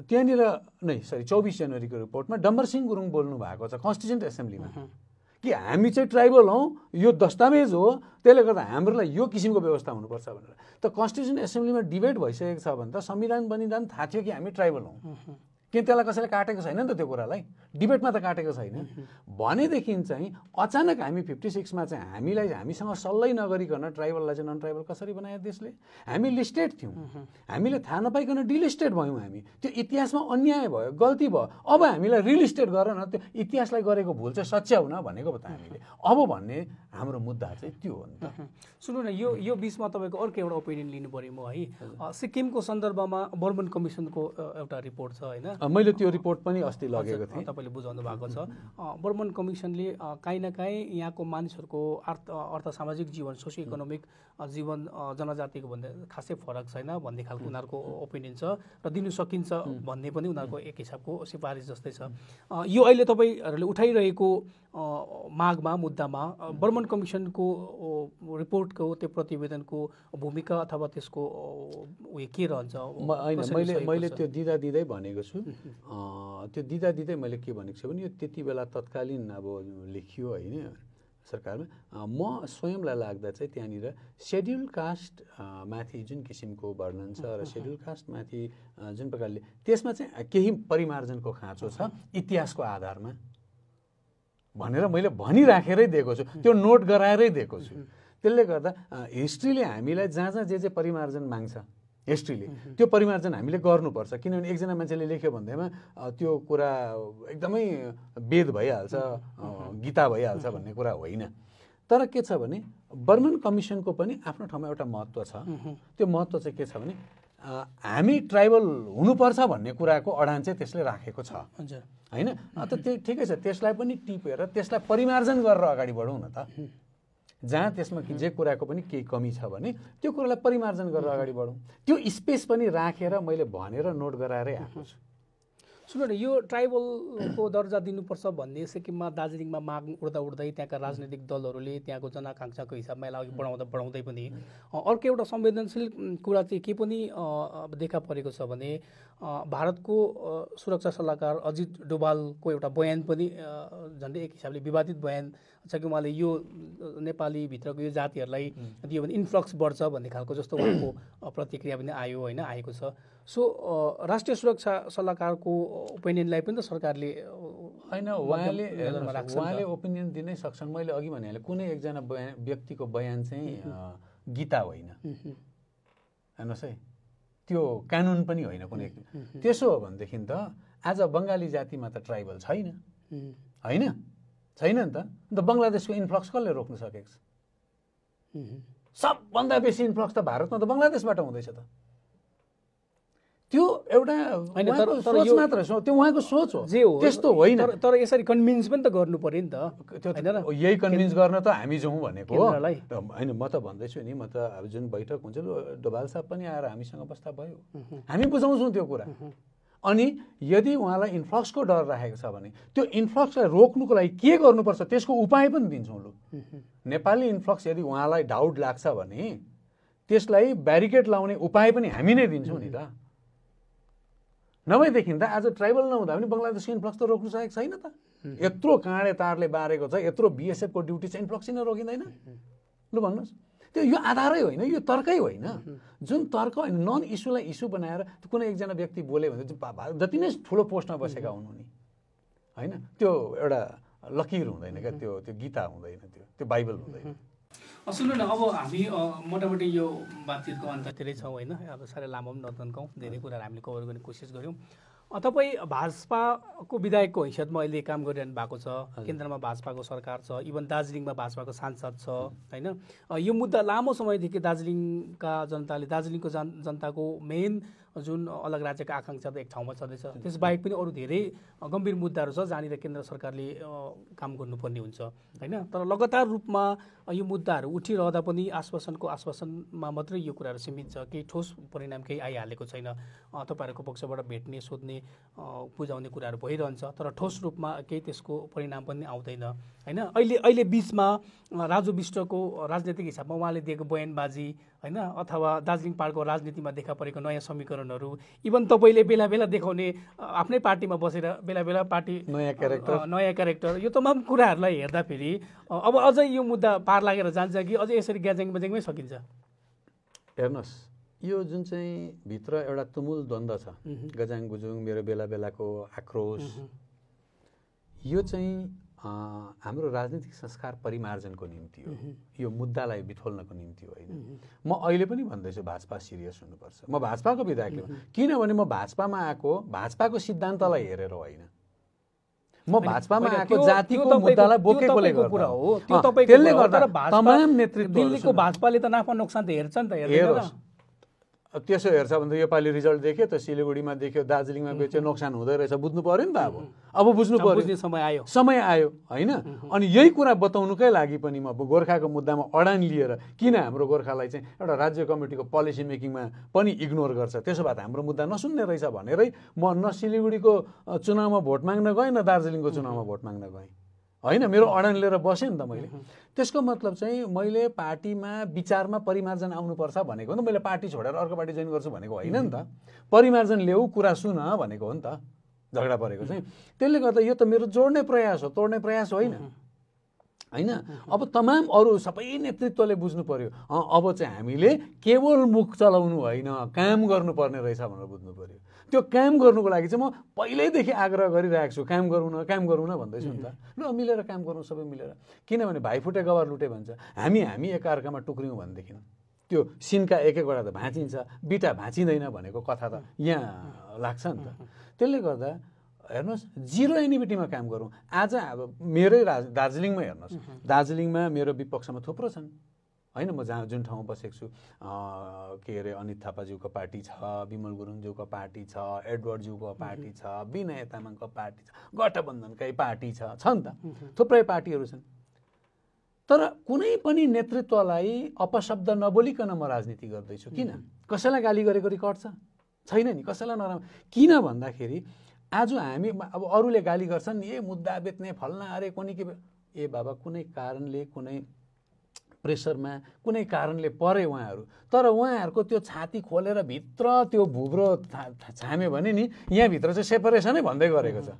त्यहाँनिर नै सरी चौबिस जनवरीको रिपोर्टमा डम्बरसिंह गुरुङ बोल्नु भएको छ कन्स्टिट्युन्ट एसेम्ब्लीमा कि हामी चाहिँ ट्राइबल हौँ यो दस्तावेज हो त्यसले गर्दा हाम्रोलाई यो किसिमको व्यवस्था हुनुपर्छ भनेर त कन्स्टिट्युसन एसेम्ब्लीमा डिबेट भइसकेको छ भने त संविधान बनिँदा पनि थाहा थियो कि हामी ट्राइबल हौँ किन त्यसलाई कसैले काटेको छैन नि त त्यो कुरालाई डिबेटमा त काटेको छैन भनेदेखि चाहिँ अचानक हामी फिफ्टी सिक्समा चाहिँ हामीलाई हामीसँग सल्लाह नगरिकन ट्राइबललाई चाहिँ नन ट्राइबल कसरी बनायो देशले हामी लिस्टेड थियौँ हामीले थाहा नपाइकन डिलिस्टेड भयौँ हामी त्यो इतिहासमा अन्याय भयो गल्ती भयो अब हामीलाई रिलिस्टेड गर न त्यो इतिहासलाई गरेको भुल चाहिँ सच्याउन भनेको त हामीले अब भन्ने हाम्रो मुद्दा चाहिँ त्यो हो नि त सुन्नु न यो यो बिचमा तपाईँको अर्को एउटा ओपिनियन लिनु पऱ्यो म है सिक्किमको सन्दर्भमा बर्मन कमिसनको एउटा रिपोर्ट छ होइन मैले त्यो रिपोर्ट पनि अस्ति लगेको थिएँ तपाईँले बुझाउनु भएको छ बर्मन कमिसनले काहीँ न काहीँ यहाँको मानिसहरूको अर्थ अर्थ सामाजिक जीवन सोसियो इकोनोमिक जीवन जनजातिको भन्दा खासै फरक छैन भन्ने खालको उनीहरूको ओपिनियन छ र दिनु सकिन्छ भन्ने पनि उनीहरूको एक हिसाबको सिफारिस जस्तै छ यो अहिले तपाईँहरूले उठाइरहेको मागमा मुद्दामा बर्मन कमिसनको रिपोर्टको त्यो प्रतिवेदनको भूमिका अथवा त्यसको उयो के रहन्छ मैले मैले त्यो दिँदा दिँदै भनेको छु त्यो दिँदा दिँदै मैले के भनेको छु भने यो त्यति बेला तत्कालीन अब लेखियो होइन सरकारमा म स्वयंलाई लाग्दा चाहिँ त्यहाँनिर सेड्युल कास्ट माथि जुन किसिमको वर्णन छ र सेड्युल कास्टमाथि जुन प्रकारले त्यसमा चाहिँ केही परिमार्जनको खाँचो छ इतिहासको आधारमा भनेर मैले भनिराखेरै दिएको छु त्यो नोट गराएरै दिएको छु त्यसले गर्दा हिस्ट्रीले हामीलाई जहाँ जहाँ जे जे परिमार्जन माग्छ हिस्ट्रीले त्यो परिमार्जन हामीले गर्नुपर्छ किनभने एकजना मान्छेले लेख्यो भन्दैमा त्यो कुरा एकदमै वेद भइहाल्छ गीता भइहाल्छ भन्ने कुरा होइन तर के छ भने बर्मन कमिसनको पनि आफ्नो ठाउँमा एउटा महत्त्व छ त्यो महत्त्व चाहिँ के छ भने हामी ट्राइबल हुनुपर्छ भन्ने कुराको अडान चाहिँ त्यसले राखेको छ होइन अन्त त्यो ठिकै छ त्यसलाई पनि टिपेर त्यसलाई परिमार्जन गरेर अगाडि बढौँ न त जहाँ त्यसमा कि जे कुराको पनि केही कमी छ भने त्यो कुरालाई परिमार्जन गरेर अगाडि बढौँ त्यो स्पेस पनि राखेर मैले भनेर नोट गराएरै आएको छु सुन यो ट्राइबलको दर्जा दिनुपर्छ भन्ने सिक्किममा दार्जिलिङमा माग उठ्दा उठ्दै त्यहाँका राजनैतिक दलहरूले त्यहाँको जनाकाङ्क्षाको हिसाबमा यसलाई अघि बढाउँदा बढाउँदै पनि अर्को एउटा संवेदनशील कुरा चाहिँ के पनि देखा परेको छ भने भारतको सुरक्षा सल्लाहकार अजित डोभालको एउटा बयान पनि झन्डै एक हिसाबले विवादित बयान छ कि उहाँले यो नेपालीभित्रको यो जातिहरूलाई दियो भने इन्फ्लक्स बढ्छ भन्ने खालको जस्तो उहाँको प्रतिक्रिया पनि आयो होइन आएको छ सो राष्ट्रिय सुरक्षा सल्लाहकारको ओपिनियनलाई पनि त सरकारले होइन उहाँले उहाँले ओपिनियन दिनै सक्छन् मैले अघि भनिहालेँ कुनै एकजना बयान व्यक्तिको बयान चाहिँ गीता होइन हेर्नुहोस् है त्यो कानुन पनि होइन कुनै त्यसो हो भनेदेखि त आज बङ्गाली जातिमा त ट्राइबल छैन होइन छैन नि त अन्त बङ्गलादेशको इन्फ्लक्स कसले रोक्न सकेको छ सबभन्दा बेसी इन्फ्लक्स त भारतमा त बङ्गलादेशबाट हुँदैछ त त्यो एउटा त्यो उहाँको सोच हो त्यस्तो होइन तर यसरी कन्भिन्स पनि त गर्नु पऱ्यो नि त त्यो यही कन्भिन्स गर्न त हामी जाउँ भनेको होइन म त भन्दैछु नि म त अब जुन बैठक हुन्छ डोभाल साहब पनि आएर हामीसँग बस्दा भयो हामी बुझाउँछौँ त्यो कुरा अनि यदि उहाँलाई इन्फ्लक्सको डर राखेको छ भने त्यो इन्फ्लक्सलाई रोक्नुको लागि के गर्नुपर्छ त्यसको उपाय पनि दिन्छौँ लु नेपाली इन्फ्लक्स यदि उहाँलाई डाउट लाग्छ भने त्यसलाई ब्यारिकेड लाउने उपाय पनि हामी नै दिन्छौँ नि त नभएदेखि त आज ट्राइबल नहुँदा पनि बङ्गलादेश इन्फ्लक्स त रोक्नु सकेको छैन त यत्रो काँडे तारले बारेको छ यत्रो बिएसएफको ड्युटी चाहिँ इन्फ्लक्स नै रोकिँदैन लु भन्नुहोस् त्यो यो आधारै होइन यो तर्कै होइन जुन तर्क होइन नन इस्युलाई इस्यु बनाएर कुनै एकजना व्यक्ति बोल्यो भने जति नै ठुलो पोस्टमा बसेका हुनु नि होइन त्यो एउटा लकिर हुँदैन क्या त्यो त्यो गीता हुँदैन त्यो त्यो बाइबल हुँदैन सुन्नु न अब हामी मोटामोटी यो बातचितको अन्ततिरै छौँ होइन अब साह्रै लामो पनि नतन्कौँ धेरै कुराहरू हामीले कभर गर्ने कोसिस गऱ्यौँ तपाईँ भाजपाको विधायकको हैसियतमा अहिले काम गरिरहनु भएको छ केन्द्रमा भाजपाको सरकार छ इभन दार्जिलिङमा भाजपाको सांसद छ होइन यो मुद्दा लामो समयदेखि दार्जिलिङका जनताले दार्जिलिङको जनताको मेन जुन अलग राज्यका आकाङ्क्षा त एक ठाउँमा छँदैछ त्यसबाहेक पनि अरू धेरै गम्भीर मुद्दाहरू छ जहाँनिर केन्द्र सरकारले काम गर्नुपर्ने हुन्छ होइन तर लगातार रूपमा यो मुद्दाहरू उठिरहँदा पनि आश्वासनको आश्वासनमा मात्रै यो कुराहरू सीमित छ केही ठोस परिणाम केही आइहालेको छैन तपाईँहरूको पक्षबाट भेट्ने सोध्ने बुझाउने कुराहरू भइरहन्छ तर ठोस रूपमा केही त्यसको परिणाम पनि आउँदैन होइन अहिले अहिले बिचमा राजु विष्टको राजनैतिक हिसाबमा उहाँले दिएको बयानबाजी होइन अथवा दार्जिलिङ पहाडको राजनीतिमा देखा परेको नयाँ समीकरणहरू इभन तपाईँले बेला बेला देखाउने आफ्नै पार्टीमा बसेर बेला बेला पार्टी नयाँ क्यारेक्टर नयाँ क्यारेक्टर यो तमाम कुराहरूलाई हेर्दाखेरि अब अझै यो मुद्दा पार लागेर जान्छ कि अझै यसरी ग्याजेङ बज्याङमै सकिन्छ हेर्नुहोस् यो जुन चाहिँ भित्र एउटा तुमुल द्वन्द्व छ गजाङ गुजुङ मेरो बेला बेलाको आक्रोश यो चाहिँ हाम्रो राजनीतिक संस्कार परिमार्जनको निम्ति हो यो मुद्दालाई बिथोल्नको निम्ति होइन म अहिले पनि भन्दैछु भाजपा सिरियस हुनुपर्छ म भाजपाको विधायकले किनभने म भाजपामा आएको भाजपाको सिद्धान्तलाई हेरेर होइन म भाजपामा आएको जातिको मुद्दालाई बोकेकोले कुरा हो त्यो त्यसले गर्दा तमाम नेतृत्व दिल्लीको भाजपाले त नाफा नोक्सान त हेर्छ नि त हेर्नुहोस् त्यसो हेर्छ भने त योपालि रिजल्ट देख्यो त सिलगढीमा देख्यो दार्जिलिङमा बेच्यो नोक्सान हुँदै रहेछ बुझ्नु पऱ्यो नि त अब अब बुझ्नु पऱ्यो समय आयो समय आयो होइन अनि यही कुरा बताउनुकै लागि पनि म अब गोर्खाको मुद्दामा अडान लिएर किन हाम्रो गोर्खालाई चाहिँ एउटा राज्य कमिटीको पोलिसी मेकिङमा पनि इग्नोर गर्छ त्यसो भए त हाम्रो मुद्दा नसुन्ने रहेछ भनेरै म न सिलगढीको चुनावमा भोट माग्न गएँ न दार्जिलिङको चुनावमा भोट माग्न गएँ होइन मेरो अडान लिएर बसेँ नि त मैले त्यसको मतलब चाहिँ मैले पार्टीमा विचारमा परिमार्जन आउनुपर्छ भनेको नि त मैले पार्टी छोडेर अर्को पार्टी जोइन गर्छु भनेको होइन नि त परिमार्जन ल्याऊ कुरा सुन भनेको हो नि त झगडा परेको चाहिँ त्यसले गर्दा यो त मेरो जोड्ने प्रयास हो तोड्ने प्रयास होइन होइन अब तमाम अरू सबै नेतृत्वले बुझ्नु पर्यो अब चाहिँ हामीले केवल मुख चलाउनु होइन काम गर्नुपर्ने रहेछ भनेर बुझ्नु पर्यो त्यो काम गर्नुको लागि चाहिँ म पहिल्यैदेखि आग्रह गरिरहेको छु काम गरौँ न काम गरौँ न भन्दैछु नि त ल मिलेर काम गरौँ सबै मिलेर किनभने भाइफुटे गवार लुटे भन्छ हामी हामी एकअर्कामा टुक्रियौँ भनेदेखि त्यो सिनका एक एकवटा त भाँचिन्छ बिटा भाँचिँदैन भनेको कथा त यहाँ लाग्छ नि त त्यसले गर्दा हेर्नुहोस् जिरो एनिभिटीमा काम गरौँ आज अब मेरै राज दार्जिलिङमा हेर्नुहोस् दार्जिलिङमा मेरो विपक्षमा थुप्रो छन् होइन म जहाँ जुन ठाउँमा बसेको छु के अरे अनित थापाज्यूको पार्टी छ विमल गुरुङज्यूको पार्टी छ एडवर्डज्यूको पार्टी छ विनय तामाङको पार्टी छ गठबन्धनकै पार्टी छ नि त थुप्रै पार्टीहरू छन् तर कुनै पनि नेतृत्वलाई अपशब्द नबोलिकन म राजनीति गर्दैछु किन कसैलाई गाली गरेको रेकर्ड छ छैन नि कसैलाई नराम्रो किन भन्दाखेरि आज हामी अब अरूले गाली गर्छन् ए मुद्दा बेच्ने फल्ना अरे कोनी के ए बाबा कुनै कारणले कुनै प्रेसरमा कुनै कारणले परे उहाँहरू तर उहाँहरूको त्यो छाती खोलेर भित्र त्यो भुब्रो छाम्यो भने नि यहाँभित्र चाहिँ सेपरेसनै भन्दै गरेको छ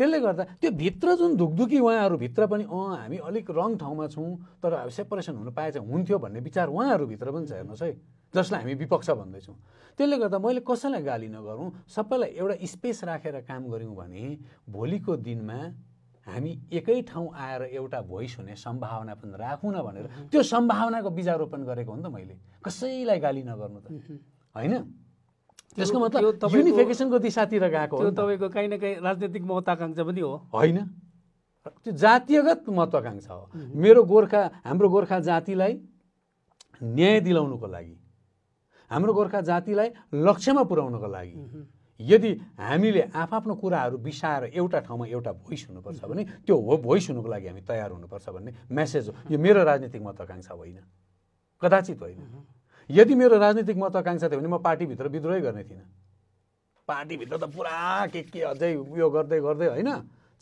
त्यसले गर्दा त्यो भित्र जुन धुकधुकी उहाँहरूभित्र पनि अँ हामी अलिक रङ ठाउँमा छौँ तर अब सेपरेसन हुनु पाए चाहिँ हुन्थ्यो भन्ने विचार उहाँहरूभित्र पनि छ हेर्नुहोस् है जसलाई हामी विपक्ष भन्दैछौँ त्यसले गर्दा मैले कसैलाई गाली नगरौँ सबैलाई एउटा स्पेस राखेर काम गऱ्यौँ भने भोलिको दिनमा हामी एकै ठाउँ आएर एउटा भोइस हुने सम्भावना पनि राखौँ न भनेर त्यो सम्भावनाको बिजारोपण गरेको हो नि त मैले कसैलाई गाली नगर्नु त होइन त्यसको मतलब युनिफिकेसनको दिशातिर गएको हो तपाईँको काहीँ न काहीँ राजनीतिक महत्त्वाकाङ्क्षा पनि हो होइन त्यो जातीयगत महत्त्वाकाङ्क्षा हो मेरो गोर्खा हाम्रो गोर्खा जातिलाई न्याय दिलाउनुको लागि हाम्रो गोर्खा जातिलाई लक्ष्यमा पुर्याउनको लागि यदि हामीले आफ्नो कुराहरू बिसाएर एउटा ठाउँमा एउटा भोइस हुनुपर्छ भने त्यो हो भोइस हुनुको लागि हामी तयार हुनुपर्छ भन्ने मेसेज हो यो मेरो राजनीतिक महत्त्वाकाङ्क्षा होइन कदाचित होइन यदि मेरो राजनीतिक महत्त्वाकाङ्क्षा थियो भने म पार्टीभित्र विद्रोह गर्ने थिइनँ पार्टीभित्र त पुरा के के अझै उयो गर्दै गर्दै होइन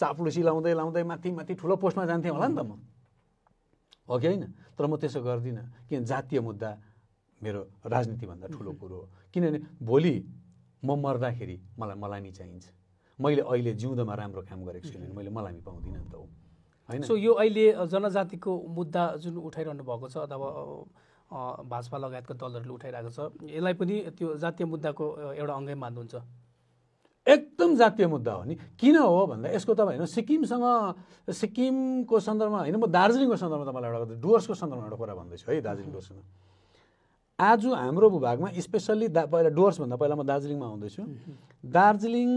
चाप्लुसी लाउँदै लाउँदै माथि माथि ठुलो पोस्टमा जान्थेँ होला नि त म हो कि होइन तर म त्यसो गर्दिनँ किन जातीय मुद्दा मेरो राजनीतिभन्दा ठुलो कुरो हो किनभने भोलि म मर्दाखेरि मलाई मलामी चाहिन्छ मैले अहिले जिउँदोमा राम्रो काम गरेको छुइनँ मैले मलामी पाउँदिनँ नि त हो होइन सो यो अहिले जनजातिको मुद्दा जुन उठाइरहनु भएको छ अथवा भाजपा लगायतका दलहरूले उठाइरहेको छ यसलाई पनि त्यो जातीय मुद्दाको एउटा अङ्गै मान्नुहुन्छ एकदम जातीय मुद्दा हो नि किन हो भन्दा यसको त होइन सिक्किमसँग सिक्किमको सन्दर्भमा होइन म दार्जिलिङको सन्दर्भमा तपाईँलाई एउटा डुवर्सको सन्दर्भमा एउटा कुरा भन्दैछु है दार्जिलिङ सन्दर्भमा आज हाम्रो भूभागमा स्पेसल्ली दा पहिला डुवर्सभन्दा पहिला म दार्जिलिङमा आउँदैछु दार्जिलिङ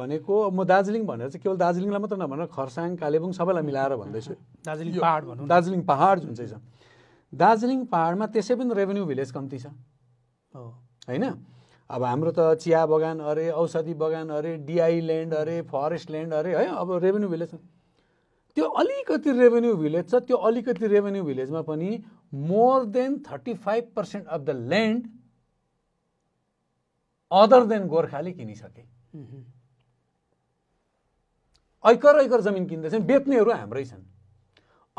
भनेको म दार्जिलिङ भनेर चाहिँ केवल दार्जिलिङलाई मात्र नभनेर खरसाङ कालेबुङ सबैलाई मिलाएर भन्दैछु दार्जिलिङ पाहाड भनौँ दार्जिलिङ पाहाड जुन चाहिँ छ दार्जिलिङ पाहाडमा त्यसै पनि रेभेन्यू भिलेज कम्ती छ होइन अब हाम्रो त चिया बगान अरे औषधि बगान अरे डिआई ल्यान्ड अरे फरेस्ट ल्यान्ड अरे है अब रेभेन्यू भिलेज त्यो अलिकति रेभेन्यू भिलेज छ त्यो अलिकति रेभेन्यू भिलेजमा पनि more than thirty five percent of the land other than गोर्खाले किनिसके ऐकर ऐकर जमिन किन्दैछन् बेच्नेहरू हाम्रै छन्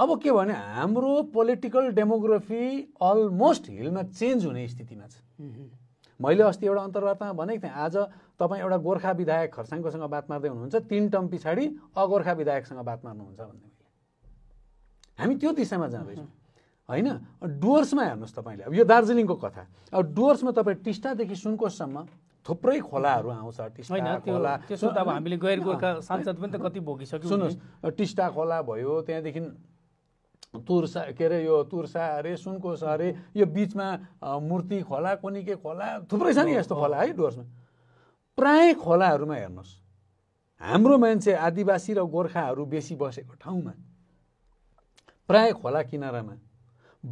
अब के भने हाम्रो पोलिटिकल डेमोग्राफी अलमोस्ट हिलमा चेन्ज हुने स्थितिमा छ मैले अस्ति एउटा अन्तर्वार्तामा भनेको थिएँ आज तपाईँ एउटा गोर्खा विधायक खरसाङकोसँग बात मार्दै हुनुहुन्छ तिन टम पछाडि अगोर्खा विधायकसँग बात मार्नुहुन्छ भन्ने मैले हामी त्यो दिशामा जाँदैछौँ होइन डुवर्समा हेर्नुहोस् तपाईँले अब यो दार्जिलिङको कथा अब डुवर्समा तपाईँ टिस्टादेखि सुनकोससम्म थुप्रै खोलाहरू आउँछ टिस्टा खोला हामीले गैर गोर्खा सांसद पनि त कति भोगिसक्यो सुन्नुहोस् टिस्टा खोला भयो त्यहाँदेखि तुर्सा के अरे यो तुर्सा अरे सा अरे यो बिचमा मूर्ति खोला कोनिके खोला थुप्रै छ नि यस्तो खोला है डुवर्समा प्राय खोलाहरूमा हेर्नुहोस् हाम्रो मान्छे आदिवासी र गोर्खाहरू बेसी बसेको ठाउँमा प्राय खोला किनारामा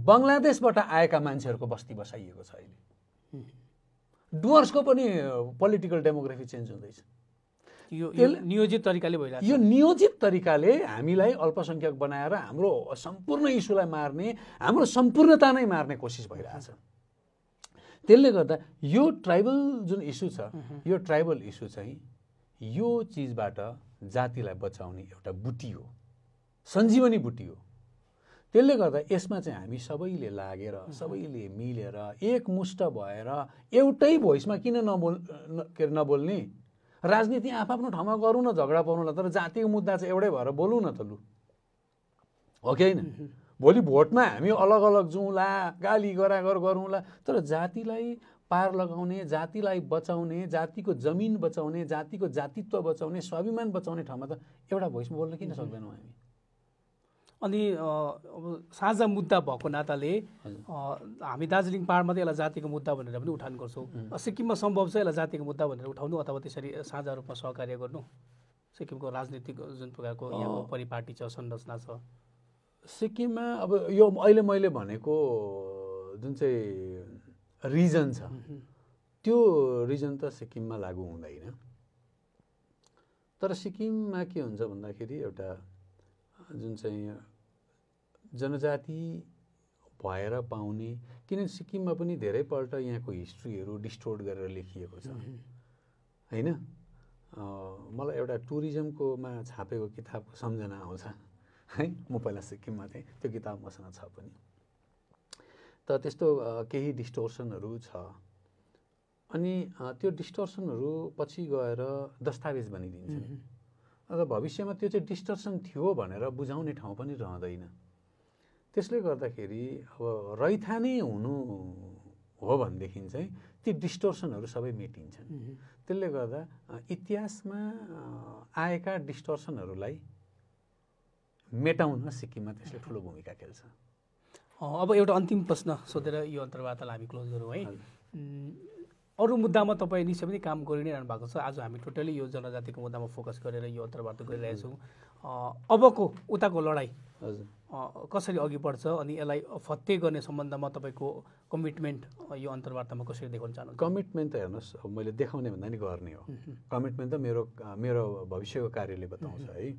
बङ्गलादेशबाट आएका मान्छेहरूको बस्ती बसाइएको छ अहिले डुवर्सको पनि पोलिटिकल डेमोग्राफी चेन्ज हुँदैछ नियोजित तरिकाले भइरहेको यो नियोजित तरिकाले हामीलाई अल्पसङ्ख्यक बनाएर हाम्रो सम्पूर्ण इस्युलाई मार्ने हाम्रो सम्पूर्णता नै मार्ने कोसिस भइरहेछ त्यसले गर्दा यो ट्राइबल जुन इस्यु छ यो ट्राइबल इस्यु चाहिँ यो चिजबाट जातिलाई बचाउने एउटा बुटी हो सञ्जीवनी बुटी हो त्यसले गर्दा यसमा चाहिँ हामी सबैले लागेर सबैले मिलेर एकमुष्ट भएर एउटै भोइसमा किन नबोल् के अरे नबोल्ने राजनीति आफ्नो ठाउँमा गरौँ न झगडा पाउनु तर जातिको मुद्दा चाहिँ एउटै भएर बोलौँ न त लु हो कि होइन भोलि भोटमा हामी अलग अलग जाउँला गाली गरागर गरौँला तर जातिलाई पार लगाउने जातिलाई बचाउने जातिको जमिन बचाउने जातिको जातित्व बचाउने स्वाभिमान बचाउने ठाउँमा त एउटा भोइस बोल्न किन सक्दैनौँ हामी अनि अब साझा मुद्दा भएको नाताले हामी दार्जिलिङ पाहाडमा त यसलाई जातिको मुद्दा भनेर पनि उठान गर्छौँ सिक्किममा सम्भव छ यसलाई जातिको मुद्दा भनेर उठाउनु अथवा त्यसरी साझा रूपमा सहकार्य गर्नु सिक्किमको राजनीतिक जुन प्रकारको परिपाटी छ संरचना छ सिक्किममा अब यो अहिले मैले भनेको जुन चाहिँ रिजन छ त्यो रिजन त सिक्किममा लागु हुँदैन तर सिक्किममा के हुन्छ भन्दाखेरि एउटा जुन चाहिँ जनजाति भएर पाउने किनभने सिक्किममा पनि धेरैपल्ट यहाँको हिस्ट्रीहरू डिस्टोर्ट गरेर लेखिएको छ होइन मलाई एउटा टुरिज्मकोमा छापेको किताबको सम्झना आउँछ है म पहिला सिक्किममा थिएँ त्यो किताब मसँग छ पनि त त्यस्तो केही डिस्टोर्सनहरू छ अनि त्यो डिस्टोर्सनहरू पछि गएर दस्तावेज बनिदिन्छ अन्त भविष्यमा त्यो चाहिँ डिस्टोर्सन थियो भनेर बुझाउने ठाउँ पनि रहँदैन त्यसले गर्दाखेरि अब रैथाने हुनु हो भनेदेखि चाहिँ ती डिस्टोर्सनहरू सबै मेटिन्छन् त्यसले गर्दा इतिहासमा आएका डिस्टोर्सनहरूलाई मेटाउन सिक्किममा त्यसले ठुलो भूमिका खेल्छ अब एउटा अन्तिम प्रश्न सोधेर यो अन्तर्वार्तालाई हामी क्लोज गरौँ है अरू मुद्दामा तपाईँ निश्चय पनि काम गरि नै रहनु भएको छ आज हामी टोटल्ली यो जनजातिको मुद्दामा फोकस गरेर यो अन्तर्वार्ता गरिरहेछौँ अबको उताको लडाइँ हजुर कसरी अघि बढ्छ अनि यसलाई फत्ते गर्ने सम्बन्धमा तपाईँको कमिटमेन्ट यो अन्तर्वार्तामा कसरी देखाउन चाहनु कमिटमेन्ट त हेर्नुहोस् मैले देखाउने भन्दा नि गर्ने हो कमिटमेन्ट त मेरो मेरो भविष्यको कार्यले बताउँछ है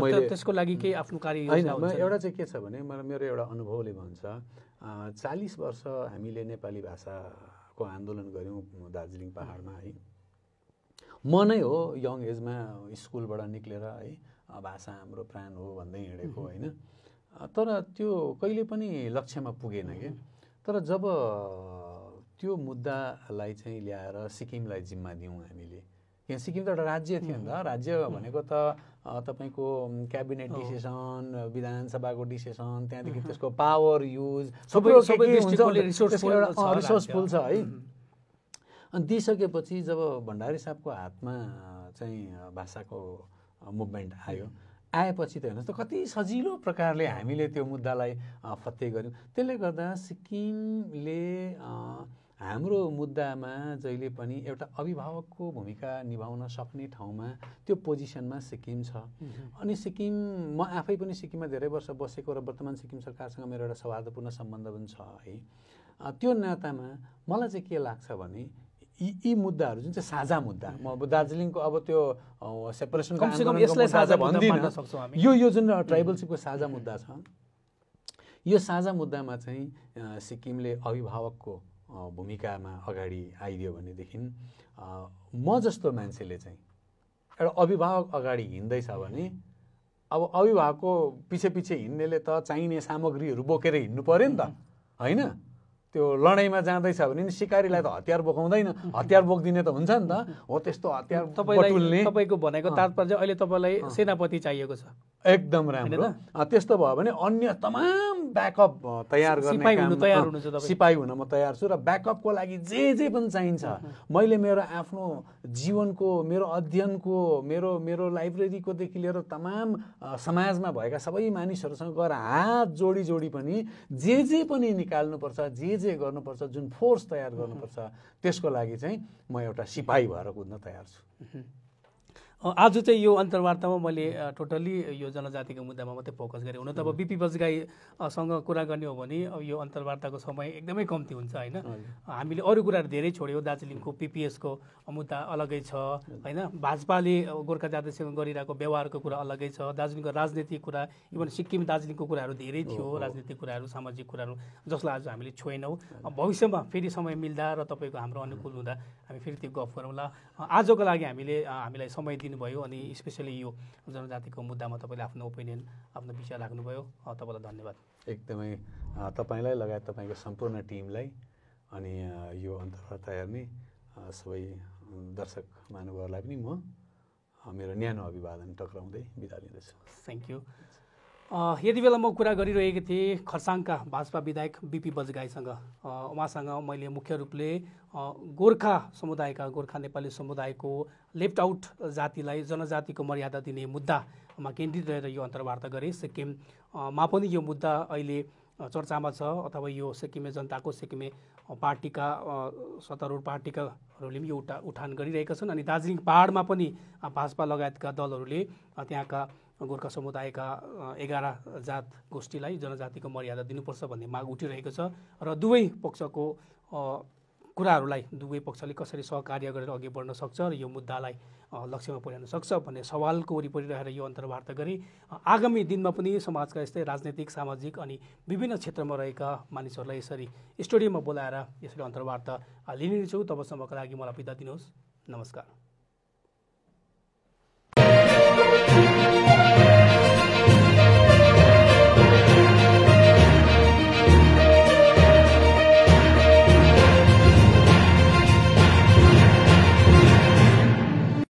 मैले त्यसको लागि केही आफ्नो कार्य होइन एउटा चाहिँ के छ भने मलाई मेरो एउटा अनुभवले भन्छ चालिस वर्ष हामीले नेपाली भाषाको आन्दोलन गऱ्यौँ दार्जिलिङ पहाडमा है म नै हो यङ एजमा स्कुलबाट निक्लेर है भाषा हाम्रो प्राण हो भन्दै हिँडेको होइन तर त्यो कहिले पनि लक्ष्यमा पुगेन कि तर जब त्यो मुद्दालाई चाहिँ ल्याएर सिक्किमलाई जिम्मा दियौँ हामीले किन सिक्किम त एउटा राज्य थियो नि त राज्य भनेको त तपाईँको क्याबिनेट डिसिसन विधानसभाको डिसिसन त्यहाँदेखि त्यसको पावर युज सबै सबै रिसोर्सफुल छ है अनि दिइसकेपछि जब भण्डारी साहबको हातमा चाहिँ भाषाको मुभमेन्ट आयो आएपछि त हेर्नुहोस् त कति सजिलो प्रकारले हामीले त्यो मुद्दालाई फत्ते गऱ्यौँ त्यसले गर्दा सिक्किमले हाम्रो मुद्दामा जहिले पनि एउटा अभिभावकको भूमिका निभाउन सक्ने ठाउँमा त्यो पोजिसनमा सिक्किम छ अनि सिक्किम म आफै पनि सिक्किममा धेरै वर्ष बसेको र वर्तमान सिक्किम सरकारसँग मेरो एउटा सौहार्दपूर्ण सम्बन्ध पनि छ है त्यो नातामा मलाई चाहिँ के लाग्छ भने यी यी मुद्दाहरू जुन चाहिँ साझा मुद्दा म अब दार्जिलिङको अब त्यो सेपरेसन यो यो जुन ट्राइबलसिपको साझा मुद्दा छ यो साझा मुद्दामा चाहिँ सिक्किमले अभिभावकको भूमिकामा अगाडि आइदियो भनेदेखि म जस्तो मान्छेले चाहिँ एउटा अभिभावक अगाडि हिँड्दैछ भने अब अभिभावकको पछि पछि हिँड्नेले त चाहिने सामग्रीहरू बोकेर हिँड्नु पऱ्यो नि त होइन त्यो लडाइँमा जाँदैछ भने नि सिकारीलाई त हतियार बोकाउँदैन हतियार बोकिदिने त हुन्छ नि त हो त्यस्तो हतियार तपाईँलाई तपाईँको भनेको तात्पर्य अहिले तपाईँलाई सेनापति चाहिएको छ एकदम राम्रो त्यस्तो भयो भने अन्य तमाम ब्याकअप तयार गर्ने सिपाही हुन म तयार छु र ब्याकअपको लागि जे जे पनि चाहिन्छ मैले मेरो आफ्नो जीवनको मेरो अध्ययनको मेरो मेरो लाइब्रेरीकोदेखि लिएर तमाम समाजमा भएका सबै मानिसहरूसँग गएर हात जोडी जोडी पनि जे जे पनि निकाल्नुपर्छ जे जे गर्नुपर्छ जुन फोर्स तयार गर्नुपर्छ त्यसको लागि चाहिँ म एउटा सिपाही भएर कुद्न तयार छु आज चाहिँ यो अन्तर्वार्तामा मैले टोटल्ली यो जनजातिको मुद्दामा मात्रै फोकस गरेँ हुन त अब बिपी बजगाईसँग कुरा गर्ने हो भने अब यो अन्तर्वार्ताको समय एकदमै कम्ती हुन्छ होइन हामीले अरू कुराहरू धेरै छोड्यौँ दार्जिलिङको पिपिएसको मुद्दा अलग्गै छ होइन भाजपाले गोर्खा जातिसँग गरिरहेको व्यवहारको कुरा अलग्गै छ दार्जिलिङको राजनीतिक कुरा इभन सिक्किम दार्जिलिङको कुराहरू धेरै थियो राजनीतिक कुराहरू सामाजिक कुराहरू जसलाई आज हामीले छोएनौँ भविष्यमा फेरि समय मिल्दा र तपाईँको हाम्रो अनुकूल हुँदा हामी फेरि त्यो गफ गरौँला आजको लागि हामीले हामीलाई समय दिनु दिनुभयो अनि स्पेसली यो जनजातिको मुद्दामा तपाईँले आफ्नो ओपिनियन आफ्नो विचार राख्नुभयो तपाईँलाई धन्यवाद एकदमै तपाईँलाई लगायत तपाईँको सम्पूर्ण टिमलाई अनि यो अन्तर्वार्ता हेर्ने सबै दर्शक मानवहरूलाई पनि म मेरो न्यानो अभिवादन टक्राउँदै बिदा लिँदैछु थ्याङ्क यू यति बेला म कुरा गरिरहेको थिएँ खरसाङका भाजपा विधायक बिपी बजगाईसँग उहाँसँग मैले मुख्य रूपले गोर्खा समुदायका गोर्खा नेपाली समुदायको लेफ्ट आउट जातिलाई जनजातिको मर्यादा दिने मुद्दामा केन्द्रित रहेर यो अन्तर्वार्ता गरेँ सिक्किममा पनि यो मुद्दा अहिले चर्चामा छ अथवा यो सिक्किमे जनताको सिक्किमे पार्टीका सत्तारूढ पार्टीकाहरूले पनि यो उठा उठान गरिरहेका छन् अनि दार्जिलिङ पहाडमा पनि भाजपा लगायतका दलहरूले त्यहाँका गोर्खा समुदायका एघार जात गोष्ठीलाई जनजातिको मर्यादा दिनुपर्छ भन्ने माग उठिरहेको छ र दुवै पक्षको कुराहरूलाई दुवै पक्षले कसरी सहकार्य गरेर अघि बढ्न सक्छ र यो मुद्दालाई लक्ष्यमा पुर्याउन सक्छ भन्ने सवालको वरिपरि रहेर यो अन्तर्वार्ता गरी आगामी दिनमा पनि समाजका यस्तै राजनैतिक सामाजिक अनि विभिन्न क्षेत्रमा रहेका मानिसहरूलाई यसरी स्टुडियोमा बोलाएर यसरी अन्तर्वार्ता छु तबसम्मको लागि मलाई बिदा दिनुहोस् नमस्कार